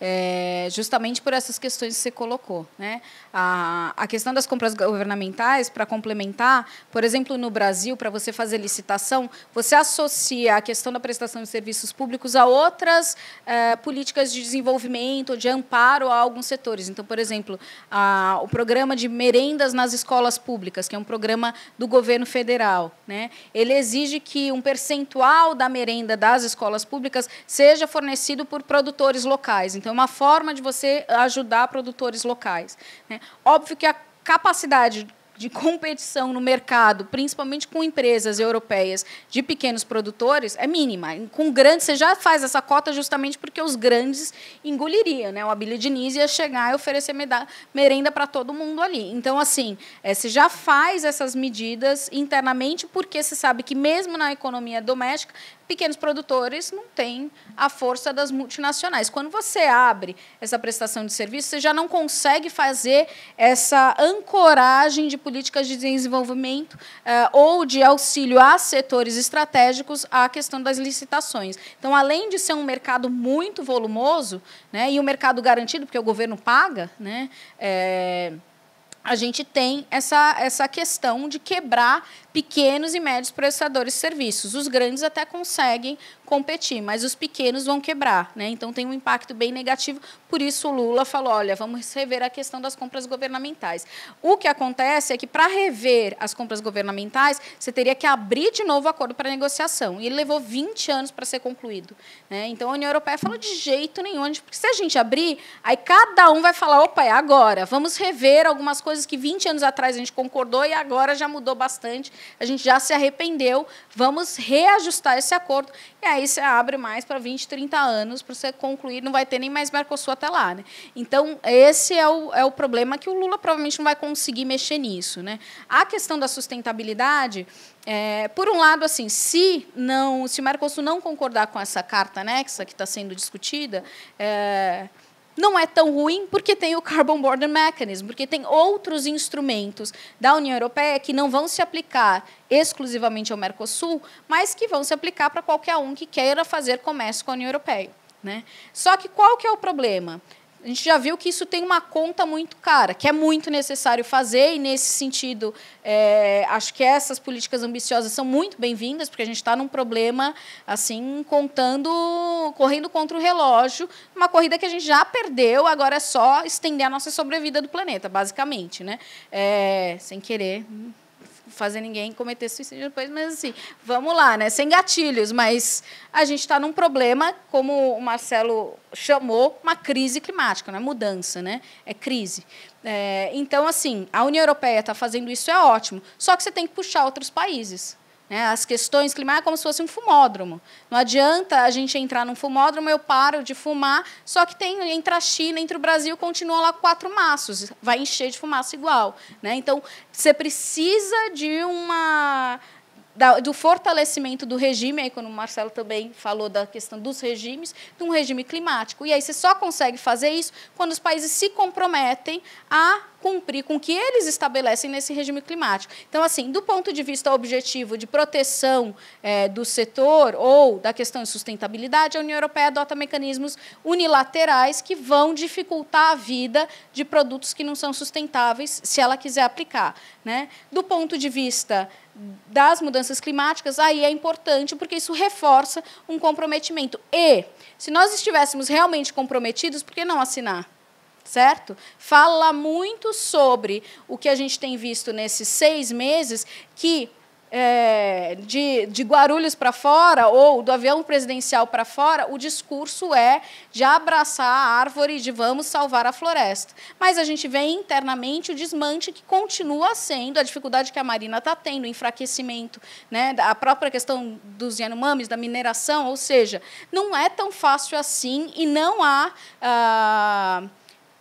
é, justamente por essas questões que você colocou. Né? A, a questão das compras governamentais, para complementar, por exemplo, no Brasil, para você fazer licitação, você associa a questão da prestação de serviços públicos a outras é, políticas de desenvolvimento, de amparo a alguns setores. Então, por exemplo, a, o programa de merendas nas escolas públicas, que é um programa do governo federal, né? ele exige que um percentual da merenda das escolas públicas seja fornecido por produtores locais. Então, então, é uma forma de você ajudar produtores locais. Né? Óbvio que a capacidade de competição no mercado, principalmente com empresas europeias de pequenos produtores, é mínima. Com grandes, você já faz essa cota justamente porque os grandes engoliriam. Né? O Abílio Diniz ia chegar e oferecer merenda para todo mundo ali. Então, assim, é, você já faz essas medidas internamente porque você sabe que mesmo na economia doméstica pequenos produtores não têm a força das multinacionais. Quando você abre essa prestação de serviço, você já não consegue fazer essa ancoragem de políticas de desenvolvimento eh, ou de auxílio a setores estratégicos à questão das licitações. Então, além de ser um mercado muito volumoso né, e um mercado garantido, porque o governo paga, né, é, a gente tem essa, essa questão de quebrar pequenos e médios prestadores de serviços. Os grandes até conseguem competir, mas os pequenos vão quebrar, né? Então tem um impacto bem negativo. Por isso o Lula falou, olha, vamos rever a questão das compras governamentais. O que acontece é que para rever as compras governamentais, você teria que abrir de novo o acordo para negociação. E ele levou 20 anos para ser concluído, né? Então a União Europeia falou de jeito nenhum, porque se a gente abrir, aí cada um vai falar, opa, é agora, vamos rever algumas coisas que 20 anos atrás a gente concordou e agora já mudou bastante a gente já se arrependeu, vamos reajustar esse acordo, e aí você abre mais para 20, 30 anos para você concluir, não vai ter nem mais Mercosul até lá. Né? Então, esse é o, é o problema que o Lula provavelmente não vai conseguir mexer nisso. Né? A questão da sustentabilidade, é, por um lado, assim, se não, se o Mercosul não concordar com essa carta anexa que está sendo discutida, é, não é tão ruim porque tem o Carbon Border Mechanism, porque tem outros instrumentos da União Europeia que não vão se aplicar exclusivamente ao Mercosul, mas que vão se aplicar para qualquer um que queira fazer comércio com a União Europeia. Né? Só que qual que é o problema? a gente já viu que isso tem uma conta muito cara, que é muito necessário fazer, e nesse sentido, é, acho que essas políticas ambiciosas são muito bem-vindas, porque a gente está num problema, assim, contando, correndo contra o relógio, uma corrida que a gente já perdeu, agora é só estender a nossa sobrevida do planeta, basicamente, né? É, sem querer. Hum, fazer ninguém cometer suicídio depois, mas assim, vamos lá, né? Sem gatilhos, mas a gente está num problema, como o Marcelo chamou, uma crise climática, não é mudança, né? É crise. É, então, assim, a União Europeia está fazendo isso, é ótimo. Só que você tem que puxar outros países. Né? As questões climáticas é como se fosse um fumódromo. Não adianta a gente entrar num fumódromo, eu paro de fumar, só que tem entre a China, entre o Brasil, continua lá quatro maços, vai encher de fumaça igual. Né? Então, você precisa de uma do fortalecimento do regime, aí quando o Marcelo também falou da questão dos regimes, de um regime climático. E aí você só consegue fazer isso quando os países se comprometem a cumprir com o que eles estabelecem nesse regime climático. Então, assim, do ponto de vista objetivo de proteção é, do setor ou da questão de sustentabilidade, a União Europeia adota mecanismos unilaterais que vão dificultar a vida de produtos que não são sustentáveis, se ela quiser aplicar. Né? Do ponto de vista das mudanças climáticas, aí é importante, porque isso reforça um comprometimento. E, se nós estivéssemos realmente comprometidos, por que não assinar? certo? Fala muito sobre o que a gente tem visto nesses seis meses que é, de, de Guarulhos para fora ou do avião presidencial para fora, o discurso é de abraçar a árvore, de vamos salvar a floresta. Mas a gente vê internamente o desmante que continua sendo a dificuldade que a Marina está tendo, o enfraquecimento, né, a própria questão dos Yanomamis, da mineração, ou seja, não é tão fácil assim e não há. Ah,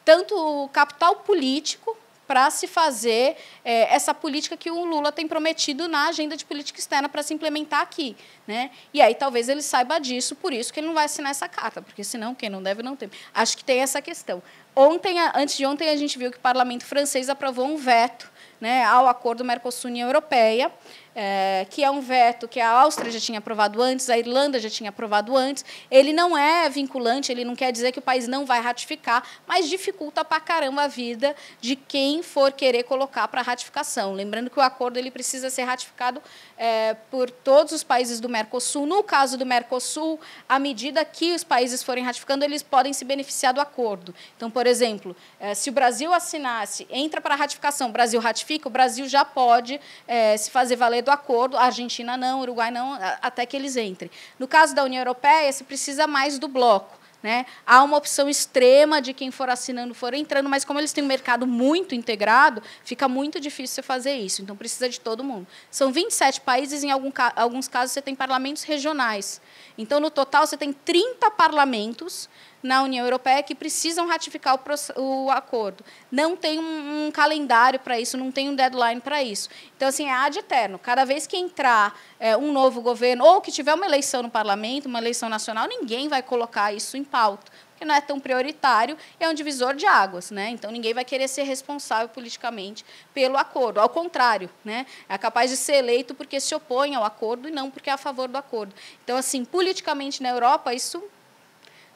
tanto capital político para se fazer é, essa política que o Lula tem prometido na agenda de política externa para se implementar aqui. Né? E aí talvez ele saiba disso, por isso que ele não vai assinar essa carta, porque senão quem não deve não tem. Acho que tem essa questão. Ontem, antes de ontem, a gente viu que o parlamento francês aprovou um veto né, ao acordo Mercosul-União Europeia, é, que é um veto que a Áustria já tinha aprovado antes, a Irlanda já tinha aprovado antes. Ele não é vinculante, ele não quer dizer que o país não vai ratificar, mas dificulta pra caramba a vida de quem for querer colocar para ratificação. Lembrando que o acordo ele precisa ser ratificado é, por todos os países do Mercosul. No caso do Mercosul, à medida que os países forem ratificando, eles podem se beneficiar do acordo. Então, por exemplo, é, se o Brasil assinasse, entra para ratificação, o Brasil ratifica, o Brasil já pode é, se fazer valer do acordo, a Argentina não, Uruguai não, até que eles entrem. No caso da União Europeia, se precisa mais do bloco. Né? Há uma opção extrema de quem for assinando for entrando, mas como eles têm um mercado muito integrado, fica muito difícil você fazer isso. Então precisa de todo mundo. São 27 países, em algum, alguns casos você tem parlamentos regionais. Então, no total, você tem 30 parlamentos na União Europeia que precisam ratificar o, o acordo. Não tem um, um calendário para isso, não tem um deadline para isso. Então, assim, é ad eterno. Cada vez que entrar é, um novo governo ou que tiver uma eleição no parlamento, uma eleição nacional, ninguém vai colocar isso em pauta que não é tão prioritário, é um divisor de águas, né? Então ninguém vai querer ser responsável politicamente pelo acordo. Ao contrário, né? É capaz de ser eleito porque se opõe ao acordo e não porque é a favor do acordo. Então assim, politicamente na Europa isso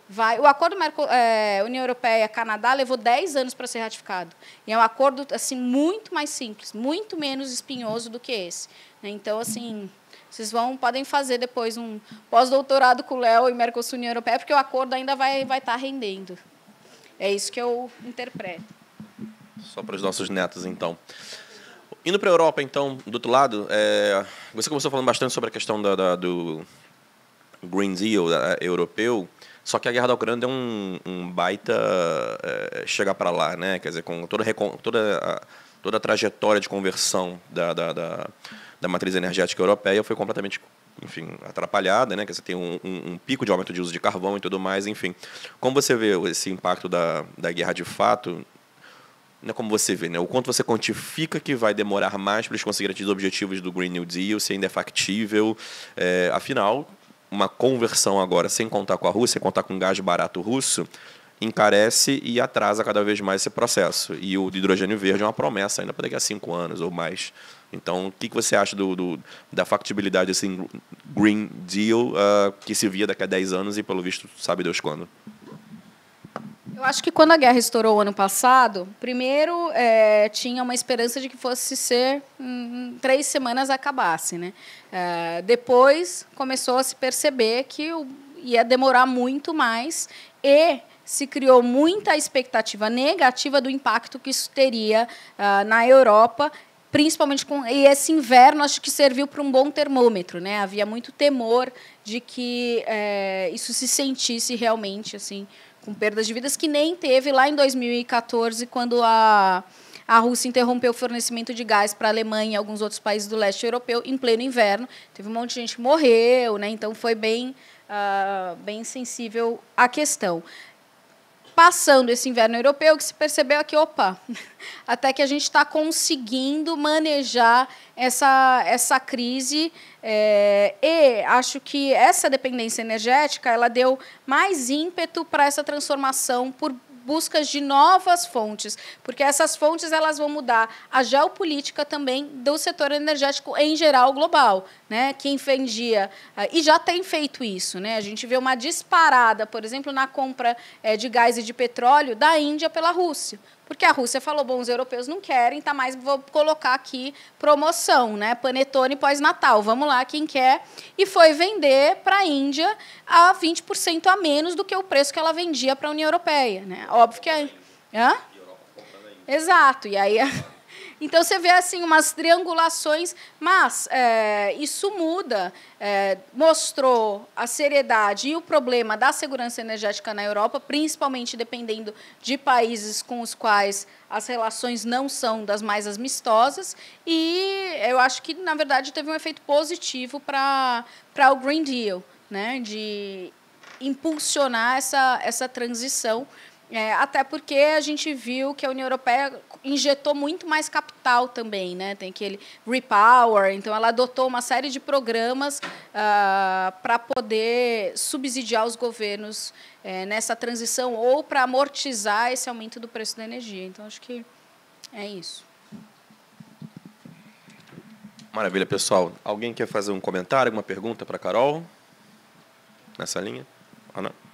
vai. O acordo Merco, é, União Europeia-Canadá levou 10 anos para ser ratificado. E é um acordo assim muito mais simples, muito menos espinhoso do que esse. Né? Então, assim, vocês vão podem fazer depois um pós-doutorado com o Léo e Mercosul União Europeia, porque o acordo ainda vai vai estar tá rendendo. É isso que eu interpreto. Só para os nossos netos, então. Indo para a Europa, então, do outro lado, é, você começou falando bastante sobre a questão da, da do Green Deal da, é, europeu só que a guerra da Ucrânia deu um, um baita é, chegar para lá, né? Quer dizer, com toda, toda, a, toda a trajetória de conversão da, da, da, da matriz energética europeia foi completamente enfim, atrapalhada, né? Quer dizer, tem um, um, um, pico de aumento de uso de carvão e tudo mais, enfim. Como você vê esse impacto da, da guerra de fato? Né? como você vê, né? O quanto você quantifica que vai demorar mais para eles conseguirem atingir os objetivos do Green New Deal, se ainda é factível. É, afinal, uma conversão agora, sem contar com a Rússia, sem contar com gás barato russo, encarece e atrasa cada vez mais esse processo. E o hidrogênio verde é uma promessa ainda para daqui a cinco anos ou mais. Então, o que, você acha do, do da factibilidade desse Green Deal uh, que se via daqui a 10 anos e, pelo visto, sabe Deus quando? Eu acho que quando a guerra estourou ano passado, primeiro é, tinha uma esperança de que fosse ser hum, três semanas acabasse, né? É, depois começou a se perceber que ia demorar muito mais e se criou muita expectativa negativa do impacto que isso teria uh, na Europa principalmente com e esse inverno acho que serviu para um bom termômetro né havia muito temor de que é, isso se sentisse realmente assim com perdas de vidas que nem teve lá em 2014, quando a, a Rússia interrompeu o fornecimento de gás para a Alemanha e alguns outros países do leste europeu em pleno inverno. Teve um monte de gente que morreu, né? então foi bem, uh, bem sensível à questão passando esse inverno europeu que se percebeu que, opa, até que a gente está conseguindo manejar essa, essa crise. É, e acho que essa dependência energética ela deu mais ímpeto para essa transformação por buscas de novas fontes, porque essas fontes elas vão mudar a geopolítica também do setor energético em geral global né, que infringia, ah, e já tem feito isso. Né? A gente vê uma disparada, por exemplo, na compra é, de gás e de petróleo da Índia pela Rússia. Porque a Rússia falou, bom, os europeus não querem, tá mais vou colocar aqui promoção, né? Panetone pós-natal, vamos lá, quem quer. E foi vender para a Índia a 20% a menos do que o preço que ela vendia para a União Europeia, né? Óbvio que... É... Hã? Exato, e aí... A... Então você vê assim umas triangulações, mas é, isso muda. É, mostrou a seriedade e o problema da segurança energética na Europa, principalmente dependendo de países com os quais as relações não são das mais amistosas. E eu acho que, na verdade, teve um efeito positivo para o Green Deal, né? de impulsionar essa, essa transição. É, até porque a gente viu que a União Europeia injetou muito mais capital também, né? Tem aquele Repower, então ela adotou uma série de programas ah, para poder subsidiar os governos eh, nessa transição ou para amortizar esse aumento do preço da energia. Então acho que é isso. Maravilha, pessoal. Alguém quer fazer um comentário, uma pergunta para a Carol? Nessa linha? Ou ah, não?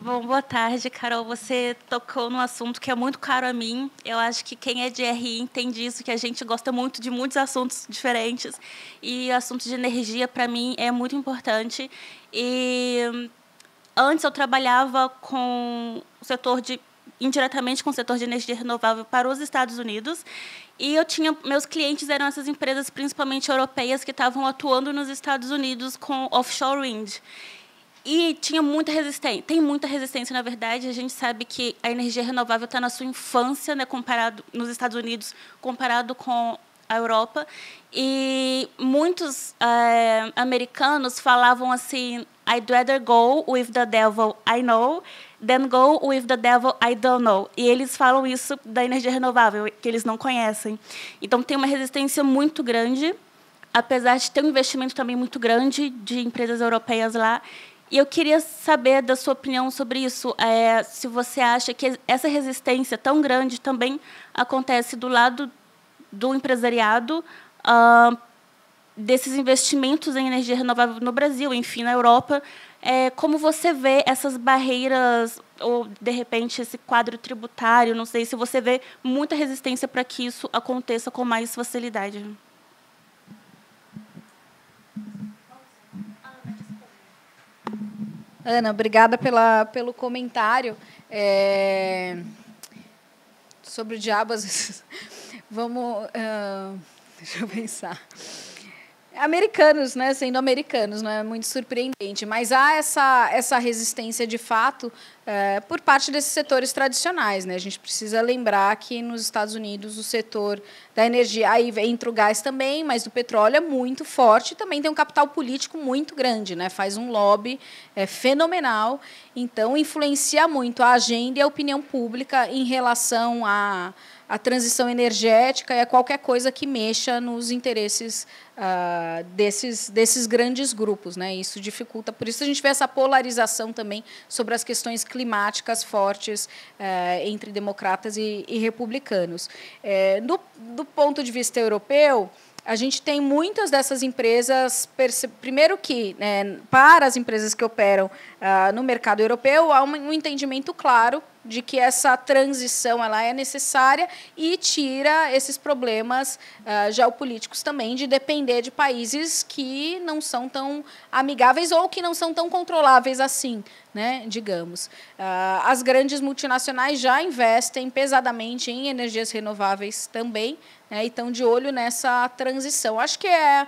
Bom, boa tarde, Carol. Você tocou num assunto que é muito caro a mim. Eu acho que quem é de RI entende isso, que a gente gosta muito de muitos assuntos diferentes. E o assunto de energia, para mim, é muito importante. E antes eu trabalhava com o setor de indiretamente com o setor de energia renovável para os Estados Unidos. E eu tinha meus clientes eram essas empresas principalmente europeias que estavam atuando nos Estados Unidos com offshore wind. E tinha muita resistência, tem muita resistência, na verdade. A gente sabe que a energia renovável está na sua infância, né, comparado nos Estados Unidos, comparado com a Europa. E muitos é, americanos falavam assim: I'd rather go with the devil I know than go with the devil I don't know. E eles falam isso da energia renovável, que eles não conhecem. Então tem uma resistência muito grande, apesar de ter um investimento também muito grande de empresas europeias lá. E eu queria saber da sua opinião sobre isso. É, se você acha que essa resistência tão grande também acontece do lado do empresariado, ah, desses investimentos em energia renovável no Brasil, enfim, na Europa. É, como você vê essas barreiras, ou, de repente, esse quadro tributário? Não sei se você vê muita resistência para que isso aconteça com mais facilidade. Ana, obrigada pela, pelo comentário. É... Sobre o diabo, Vamos. Uh... Deixa eu pensar americanos, né, sendo americanos, não é muito surpreendente, mas há essa, essa resistência de fato é, por parte desses setores tradicionais. Né? A gente precisa lembrar que nos Estados Unidos o setor da energia, aí entra o gás também, mas do petróleo é muito forte, também tem um capital político muito grande, né? faz um lobby é, fenomenal, então influencia muito a agenda e a opinião pública em relação a a transição energética é qualquer coisa que mexa nos interesses ah, desses, desses grandes grupos. Né? Isso dificulta. Por isso a gente vê essa polarização também sobre as questões climáticas fortes eh, entre democratas e, e republicanos. Eh, do, do ponto de vista europeu, a gente tem muitas dessas empresas. Primeiro, que né, para as empresas que operam ah, no mercado europeu, há um entendimento claro de que essa transição ela é necessária e tira esses problemas uh, geopolíticos também de depender de países que não são tão amigáveis ou que não são tão controláveis assim, né, digamos. Uh, as grandes multinacionais já investem pesadamente em energias renováveis também né, e estão de olho nessa transição. Acho que é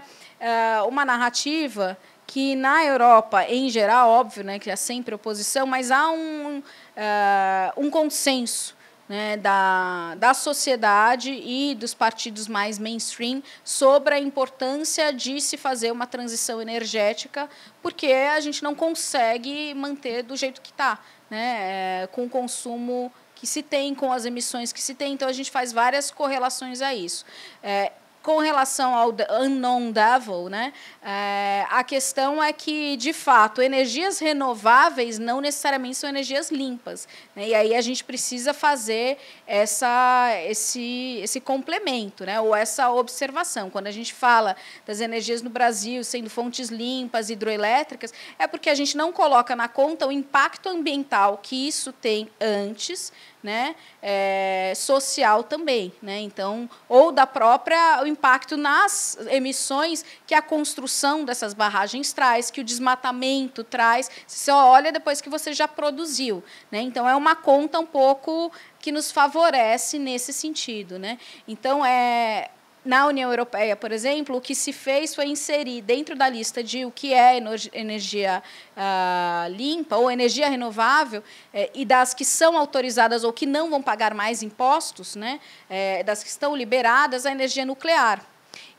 uh, uma narrativa que na Europa, em geral, óbvio, né, que há é sempre oposição, mas há um, uh, um consenso né, da, da sociedade e dos partidos mais mainstream sobre a importância de se fazer uma transição energética, porque a gente não consegue manter do jeito que está, né, eh, com o consumo que se tem, com as emissões que se tem. Então, a gente faz várias correlações a isso. É, com relação ao Unknown Devil, né? É, a questão é que, de fato, energias renováveis não necessariamente são energias limpas. Né? E aí a gente precisa fazer essa, esse, esse complemento, né? ou essa observação. Quando a gente fala das energias no Brasil sendo fontes limpas, hidroelétricas, é porque a gente não coloca na conta o impacto ambiental que isso tem antes né, é, social também, né? Então, ou da própria o impacto nas emissões que a construção construção dessas barragens traz, que o desmatamento traz, você olha depois que você já produziu. Né? Então, é uma conta um pouco que nos favorece nesse sentido. Né? Então, é, na União Europeia, por exemplo, o que se fez foi inserir dentro da lista de o que é energia ah, limpa ou energia renovável é, e das que são autorizadas ou que não vão pagar mais impostos, né, é, das que estão liberadas, a energia nuclear.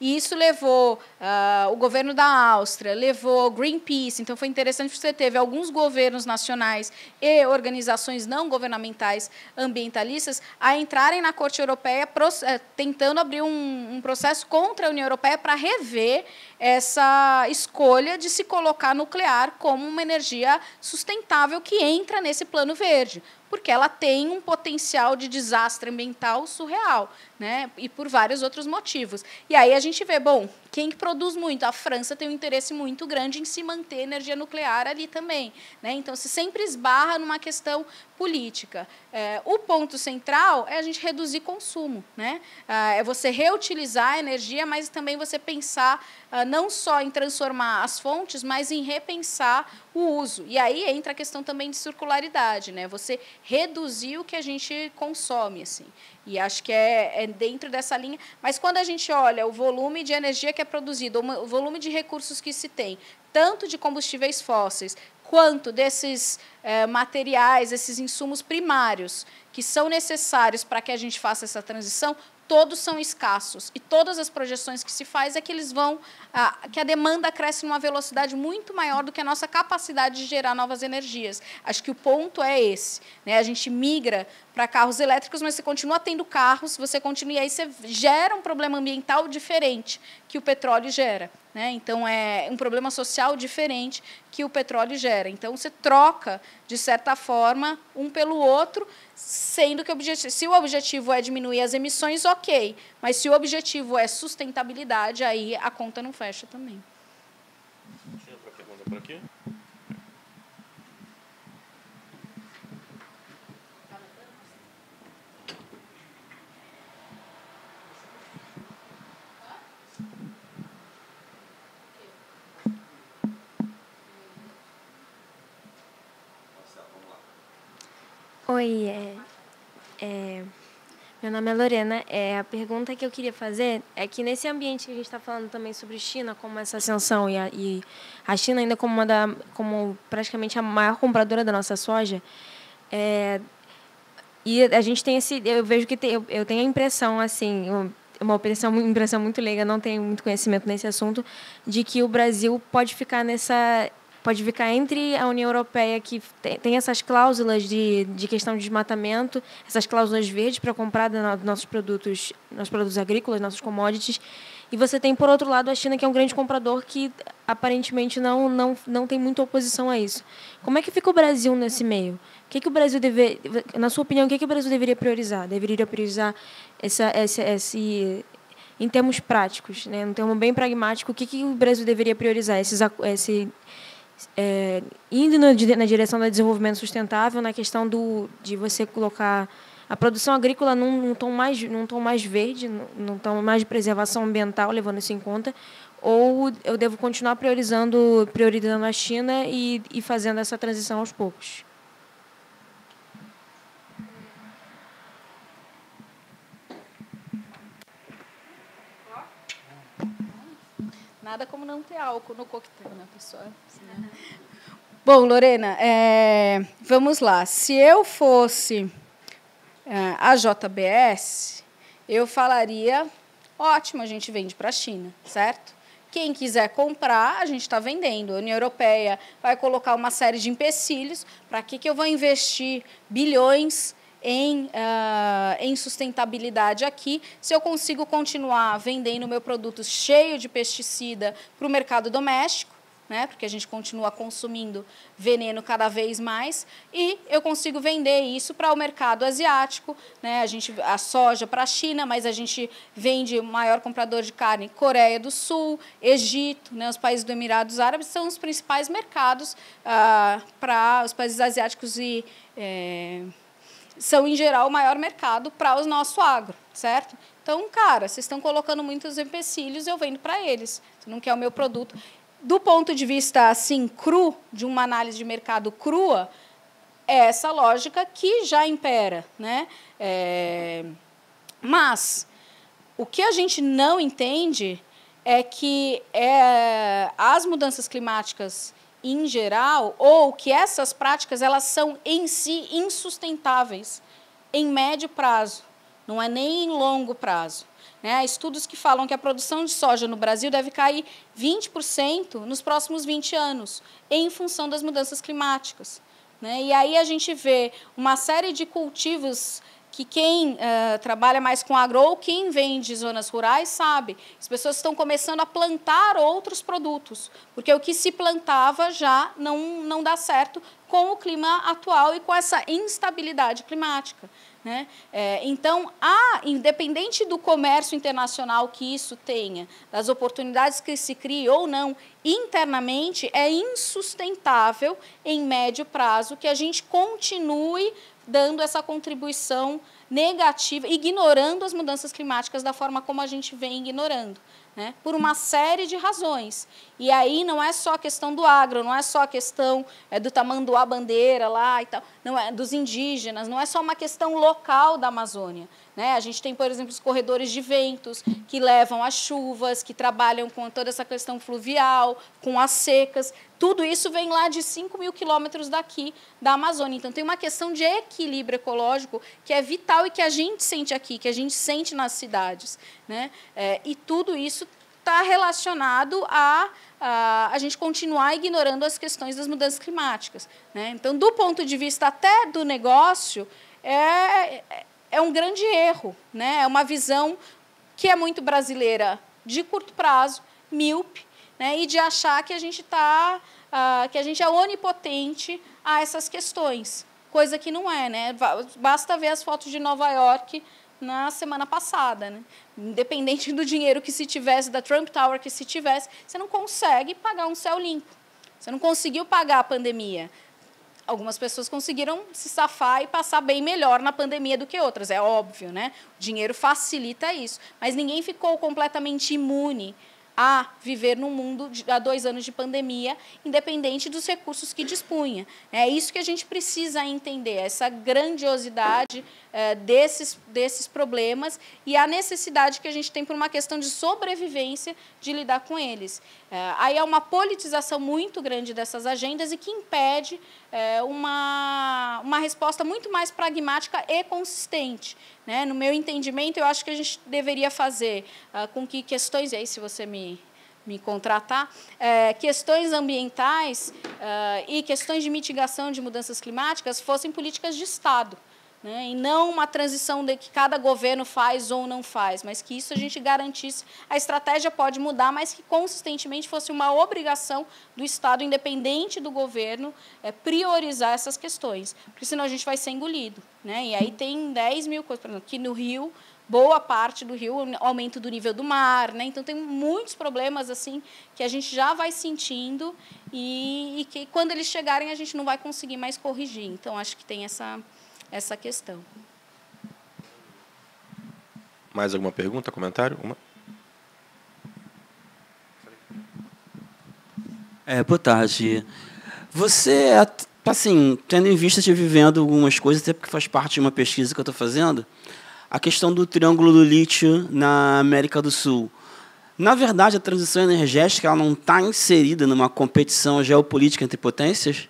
E isso levou uh, o governo da Áustria, levou o Greenpeace. Então, foi interessante porque você teve alguns governos nacionais e organizações não governamentais ambientalistas a entrarem na Corte Europeia eh, tentando abrir um, um processo contra a União Europeia para rever essa escolha de se colocar nuclear como uma energia sustentável que entra nesse plano verde, porque ela tem um potencial de desastre ambiental surreal, né? E por vários outros motivos. E aí a gente vê, bom, quem produz muito? A França tem um interesse muito grande em se manter energia nuclear ali também. Né? Então, se sempre esbarra numa questão política. É, o ponto central é a gente reduzir consumo, né? Ah, é você reutilizar a energia, mas também você pensar ah, não só em transformar as fontes, mas em repensar o uso. E aí entra a questão também de circularidade, né? Você reduzir o que a gente consome, assim. E acho que é, é, dentro dessa linha. Mas quando a gente olha o volume de energia que é produzido, o volume de recursos que se tem, tanto de combustíveis fósseis quanto desses eh, materiais, esses insumos primários que são necessários para que a gente faça essa transição, todos são escassos e todas as projeções que se faz é que eles vão ah, que a demanda cresce numa velocidade muito maior do que a nossa capacidade de gerar novas energias. Acho que o ponto é esse, né? A gente migra para carros elétricos, mas você continua tendo carros, você continua e aí você gera um problema ambiental diferente que o petróleo gera, né? Então é um problema social diferente que o petróleo gera. Então você troca de certa forma um pelo outro Sendo que objetivo, se o objetivo é diminuir as emissões, ok. Mas se o objetivo é sustentabilidade, aí a conta não fecha também. Tinha outra Oi, é, é, meu nome é Lorena. É, a pergunta que eu queria fazer é que nesse ambiente que a gente está falando também sobre China, como essa ascensão e a, e a China ainda como, uma da, como praticamente a maior compradora da nossa soja, é, e a gente tem esse, eu vejo que tem, eu, eu tenho a impressão assim, uma impressão, impressão muito leiga, não tenho muito conhecimento nesse assunto, de que o Brasil pode ficar nessa pode ficar entre a União Europeia, que tem essas cláusulas de, de questão de desmatamento, essas cláusulas verdes para comprar dos nossos produtos, nossos produtos agrícolas, nossos commodities. E você tem, por outro lado, a China, que é um grande comprador que aparentemente não, não, não tem muita oposição a isso. Como é que fica o Brasil nesse meio? O que, que o Brasil deve, na sua opinião, o que, que o Brasil deveria priorizar? Deveria priorizar essa, essa, esse, em termos práticos, né? um termo bem pragmático, o que, que o Brasil deveria priorizar? Esses, esse, é, indo na, na direção do desenvolvimento sustentável, na questão do, de você colocar a produção agrícola num, num, tom, mais, num tom mais verde, num, num tom mais de preservação ambiental, levando isso em conta, ou eu devo continuar priorizando, priorizando a China e, e fazendo essa transição aos poucos? nada como não ter álcool no coquetel, né, pessoal? Uhum. Bom, Lorena, é, vamos lá. Se eu fosse é, a JBS, eu falaria: ótimo, a gente vende para a China, certo? Quem quiser comprar, a gente está vendendo. A União Europeia vai colocar uma série de empecilhos. Para que, que eu vou investir bilhões em, uh, em sustentabilidade aqui, se eu consigo continuar vendendo meu produto cheio de pesticida para o mercado doméstico, né, porque a gente continua consumindo veneno cada vez mais, e eu consigo vender isso para o mercado asiático, né, a, gente, a soja para a China, mas a gente vende o maior comprador de carne Coreia do Sul, Egito, né, os países do Emirados Árabes são os principais mercados ah, para os países asiáticos e eh, são, em geral, o maior mercado para o nosso agro, certo? Então, cara, vocês estão colocando muitos empecilhos, eu vendo para eles. Você não quer o meu produto. Do ponto de vista, assim, cru, de uma análise de mercado crua, é essa lógica que já impera, né? É... Mas o que a gente não entende é que é, as mudanças climáticas em geral, ou que essas práticas elas são em si insustentáveis em médio prazo, não é nem em longo prazo. Né? Há estudos que falam que a produção de soja no Brasil deve cair 20% nos próximos 20 anos, em função das mudanças climáticas. Né? E aí a gente vê uma série de cultivos que quem uh, trabalha mais com agro ou quem vende zonas rurais sabe, as pessoas estão começando a plantar outros produtos, porque o que se plantava já não, não dá certo com o clima atual e com essa instabilidade climática. Né? É, então, há, independente do comércio internacional que isso tenha, das oportunidades que se crie ou não, internamente é insustentável, em médio prazo, que a gente continue dando essa contribuição negativa, ignorando as mudanças climáticas da forma como a gente vem ignorando, né? por uma série de razões. E aí não é só a questão do agro, não é só a questão é, do tamanduá bandeira lá e tal, não é dos indígenas, não é só uma questão local da Amazônia. Né? A gente tem, por exemplo, os corredores de ventos que levam as chuvas, que trabalham com toda essa questão fluvial, com as secas. Tudo isso vem lá de 5 mil quilômetros daqui da Amazônia. Então, tem uma questão de equilíbrio ecológico que é vital e que a gente sente aqui, que a gente sente nas cidades. Né? É, e tudo isso está relacionado a, a, a gente continuar ignorando as questões das mudanças climáticas. Né? Então, do ponto de vista até do negócio, é, é, é um grande erro. Né? É uma visão que é muito brasileira de curto prazo, míope, né, e de achar que a gente tá, uh, que a gente é onipotente a essas questões, coisa que não é, né? Basta ver as fotos de Nova York na semana passada, né? independente do dinheiro que se tivesse da Trump Tower que se tivesse, você não consegue pagar um céu limpo. Você não conseguiu pagar a pandemia algumas pessoas conseguiram se safar e passar bem melhor na pandemia do que outras, é óbvio, né? O dinheiro facilita isso, mas ninguém ficou completamente imune a viver num mundo de, há dois anos de pandemia, independente dos recursos que dispunha. É isso que a gente precisa entender, essa grandiosidade é, desses, desses problemas e a necessidade que a gente tem por uma questão de sobrevivência de lidar com eles. É, aí é uma politização muito grande dessas agendas e que impede é, uma, uma resposta muito mais pragmática e consistente. Né? No meu entendimento, eu acho que a gente deveria fazer uh, com que questões, e aí se você me, me contratar, é, questões ambientais uh, e questões de mitigação de mudanças climáticas fossem políticas de Estado. Né? E não uma transição de que cada governo faz ou não faz, mas que isso a gente garantisse. A estratégia pode mudar, mas que consistentemente fosse uma obrigação do Estado, independente do governo, é, priorizar essas questões, porque senão a gente vai ser engolido. Né? E aí tem 10 mil coisas, por exemplo, aqui no Rio, boa parte do Rio, aumento do nível do mar, né? Então tem muitos problemas assim que a gente já vai sentindo e, e que quando eles chegarem a gente não vai conseguir mais corrigir. Então acho que tem essa essa questão. Mais alguma pergunta, comentário? Uma? É, boa tarde. Você, é assim, tendo em vista de vivendo algumas coisas, até porque faz parte de uma pesquisa que eu estou fazendo, a questão do triângulo do lítio na América do Sul. Na verdade, a transição energética ela não está inserida numa competição geopolítica entre potências?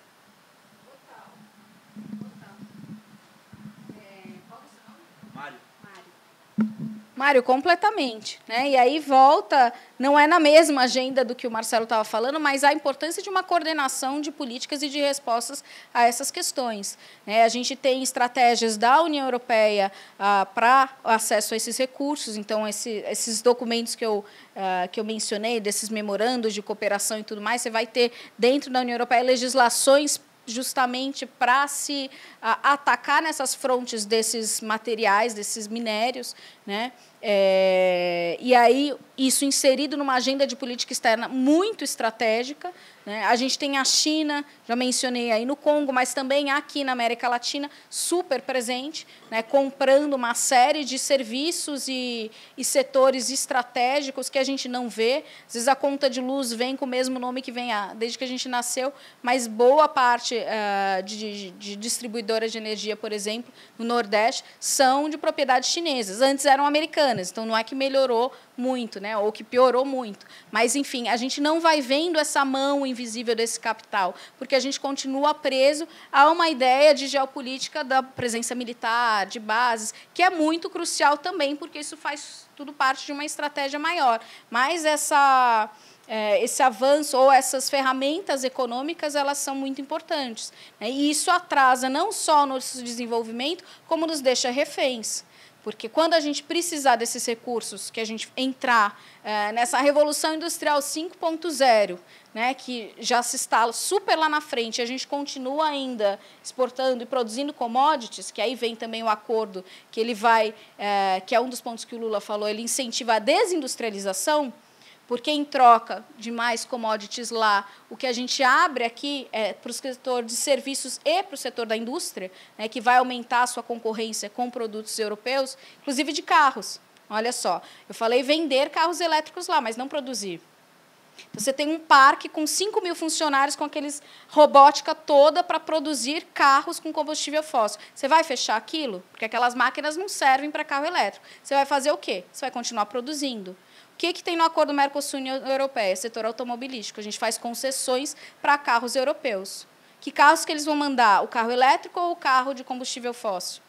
Mário, completamente. Né? E aí volta, não é na mesma agenda do que o Marcelo estava falando, mas a importância de uma coordenação de políticas e de respostas a essas questões. Né? A gente tem estratégias da União Europeia ah, para acesso a esses recursos, então esse, esses documentos que eu, ah, que eu mencionei, desses memorandos de cooperação e tudo mais, você vai ter dentro da União Europeia legislações justamente para se a, atacar nessas frontes desses materiais, desses minérios, né? É, e aí isso inserido numa agenda de política externa muito estratégica, né? A gente tem a China, já mencionei aí no Congo, mas também aqui na América Latina, super presente, né, comprando uma série de serviços e, e, setores estratégicos que a gente não vê. Às vezes a conta de luz vem com o mesmo nome que vem a, desde que a gente nasceu, mas boa parte uh, de, de distribuidoras de energia, por exemplo, no Nordeste, são de propriedades chinesas. Antes eram americanas, então não é que melhorou muito, né, ou que piorou muito. Mas, enfim, a gente não vai vendo essa mão invisível desse capital, porque a gente continua preso a uma ideia de geopolítica da presença militar, de bases, que é muito crucial também, porque isso faz tudo parte de uma estratégia maior. Mas essa é, esse avanço ou essas ferramentas econômicas elas são muito importantes. Né? E isso atrasa não só nosso desenvolvimento, como nos deixa reféns. Porque quando a gente precisar desses recursos, que a gente entrar é, nessa revolução industrial 5.0, né, que já se instala super lá na frente, a gente continua ainda exportando e produzindo commodities, que aí vem também o acordo que ele vai, é, que é um dos pontos que o Lula falou, ele incentiva a desindustrialização, porque em troca de mais commodities lá, o que a gente abre aqui é para o setor de serviços e para o setor da indústria, né, que vai aumentar a sua concorrência com produtos europeus, inclusive de carros. Olha só, eu falei vender carros elétricos lá, mas não produzir. Você tem um parque com 5 mil funcionários com aqueles robótica toda para produzir carros com combustível fóssil. Você vai fechar aquilo? Porque aquelas máquinas não servem para carro elétrico. Você vai fazer o quê? Você vai continuar produzindo. O que, que tem no acordo Mercosul-União Europeia? É setor automobilístico. A gente faz concessões para carros europeus. Que carros que eles vão mandar? O carro elétrico ou o carro de combustível fóssil?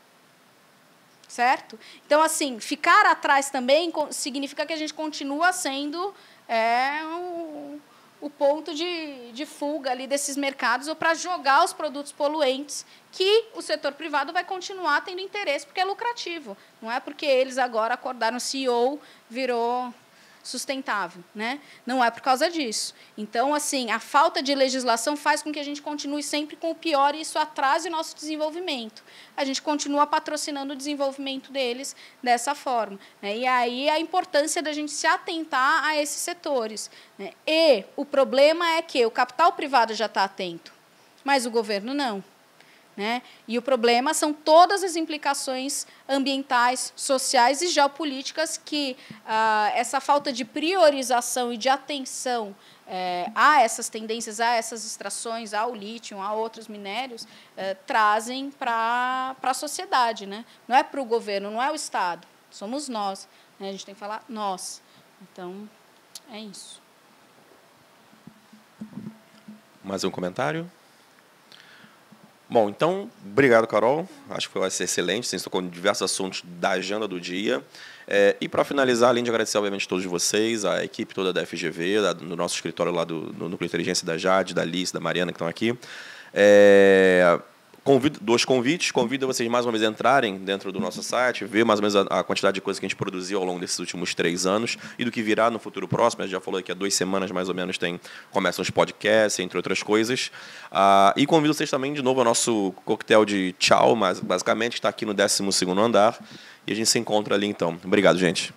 Certo? Então, assim, ficar atrás também significa que a gente continua sendo é o, o ponto de, de fuga ali desses mercados ou para jogar os produtos poluentes que o setor privado vai continuar tendo interesse porque é lucrativo. Não é porque eles agora acordaram CEO, virou sustentável, né? Não é por causa disso. Então, assim, a falta de legislação faz com que a gente continue sempre com o pior e isso atrase o nosso desenvolvimento. A gente continua patrocinando o desenvolvimento deles dessa forma. Né? E aí a importância da gente se atentar a esses setores. Né? E o problema é que o capital privado já está atento, mas o governo não. Né? E o problema são todas as implicações ambientais, sociais e geopolíticas que ah, essa falta de priorização e de atenção eh, a essas tendências, a essas extrações, ao lítio, a outros minérios, eh, trazem para a sociedade. Né? Não é para o governo, não é o Estado, somos nós. Né? A gente tem que falar nós. Então, é isso. Mais um comentário? Bom, então, obrigado, Carol. Acho que foi excelente. Você tocou em diversos assuntos da agenda do dia. É, e para finalizar, além de agradecer, obviamente, a todos vocês, a equipe toda da FGV, da, do nosso escritório lá do, do Núcleo Inteligência da Jade, da Alice, da Mariana, que estão aqui. É, Convido, dois convites. Convido vocês mais uma vez a entrarem dentro do nosso site, ver mais ou menos a, a, quantidade de coisas que a gente produziu ao longo desses últimos três anos e do que virá no futuro próximo. A gente já falou que há duas semanas mais ou menos tem começam os podcasts, entre outras coisas. Ah, e convido vocês também de novo ao nosso coquetel de tchau, mas basicamente está aqui no 12 andar. E a gente se encontra ali então. Obrigado, gente.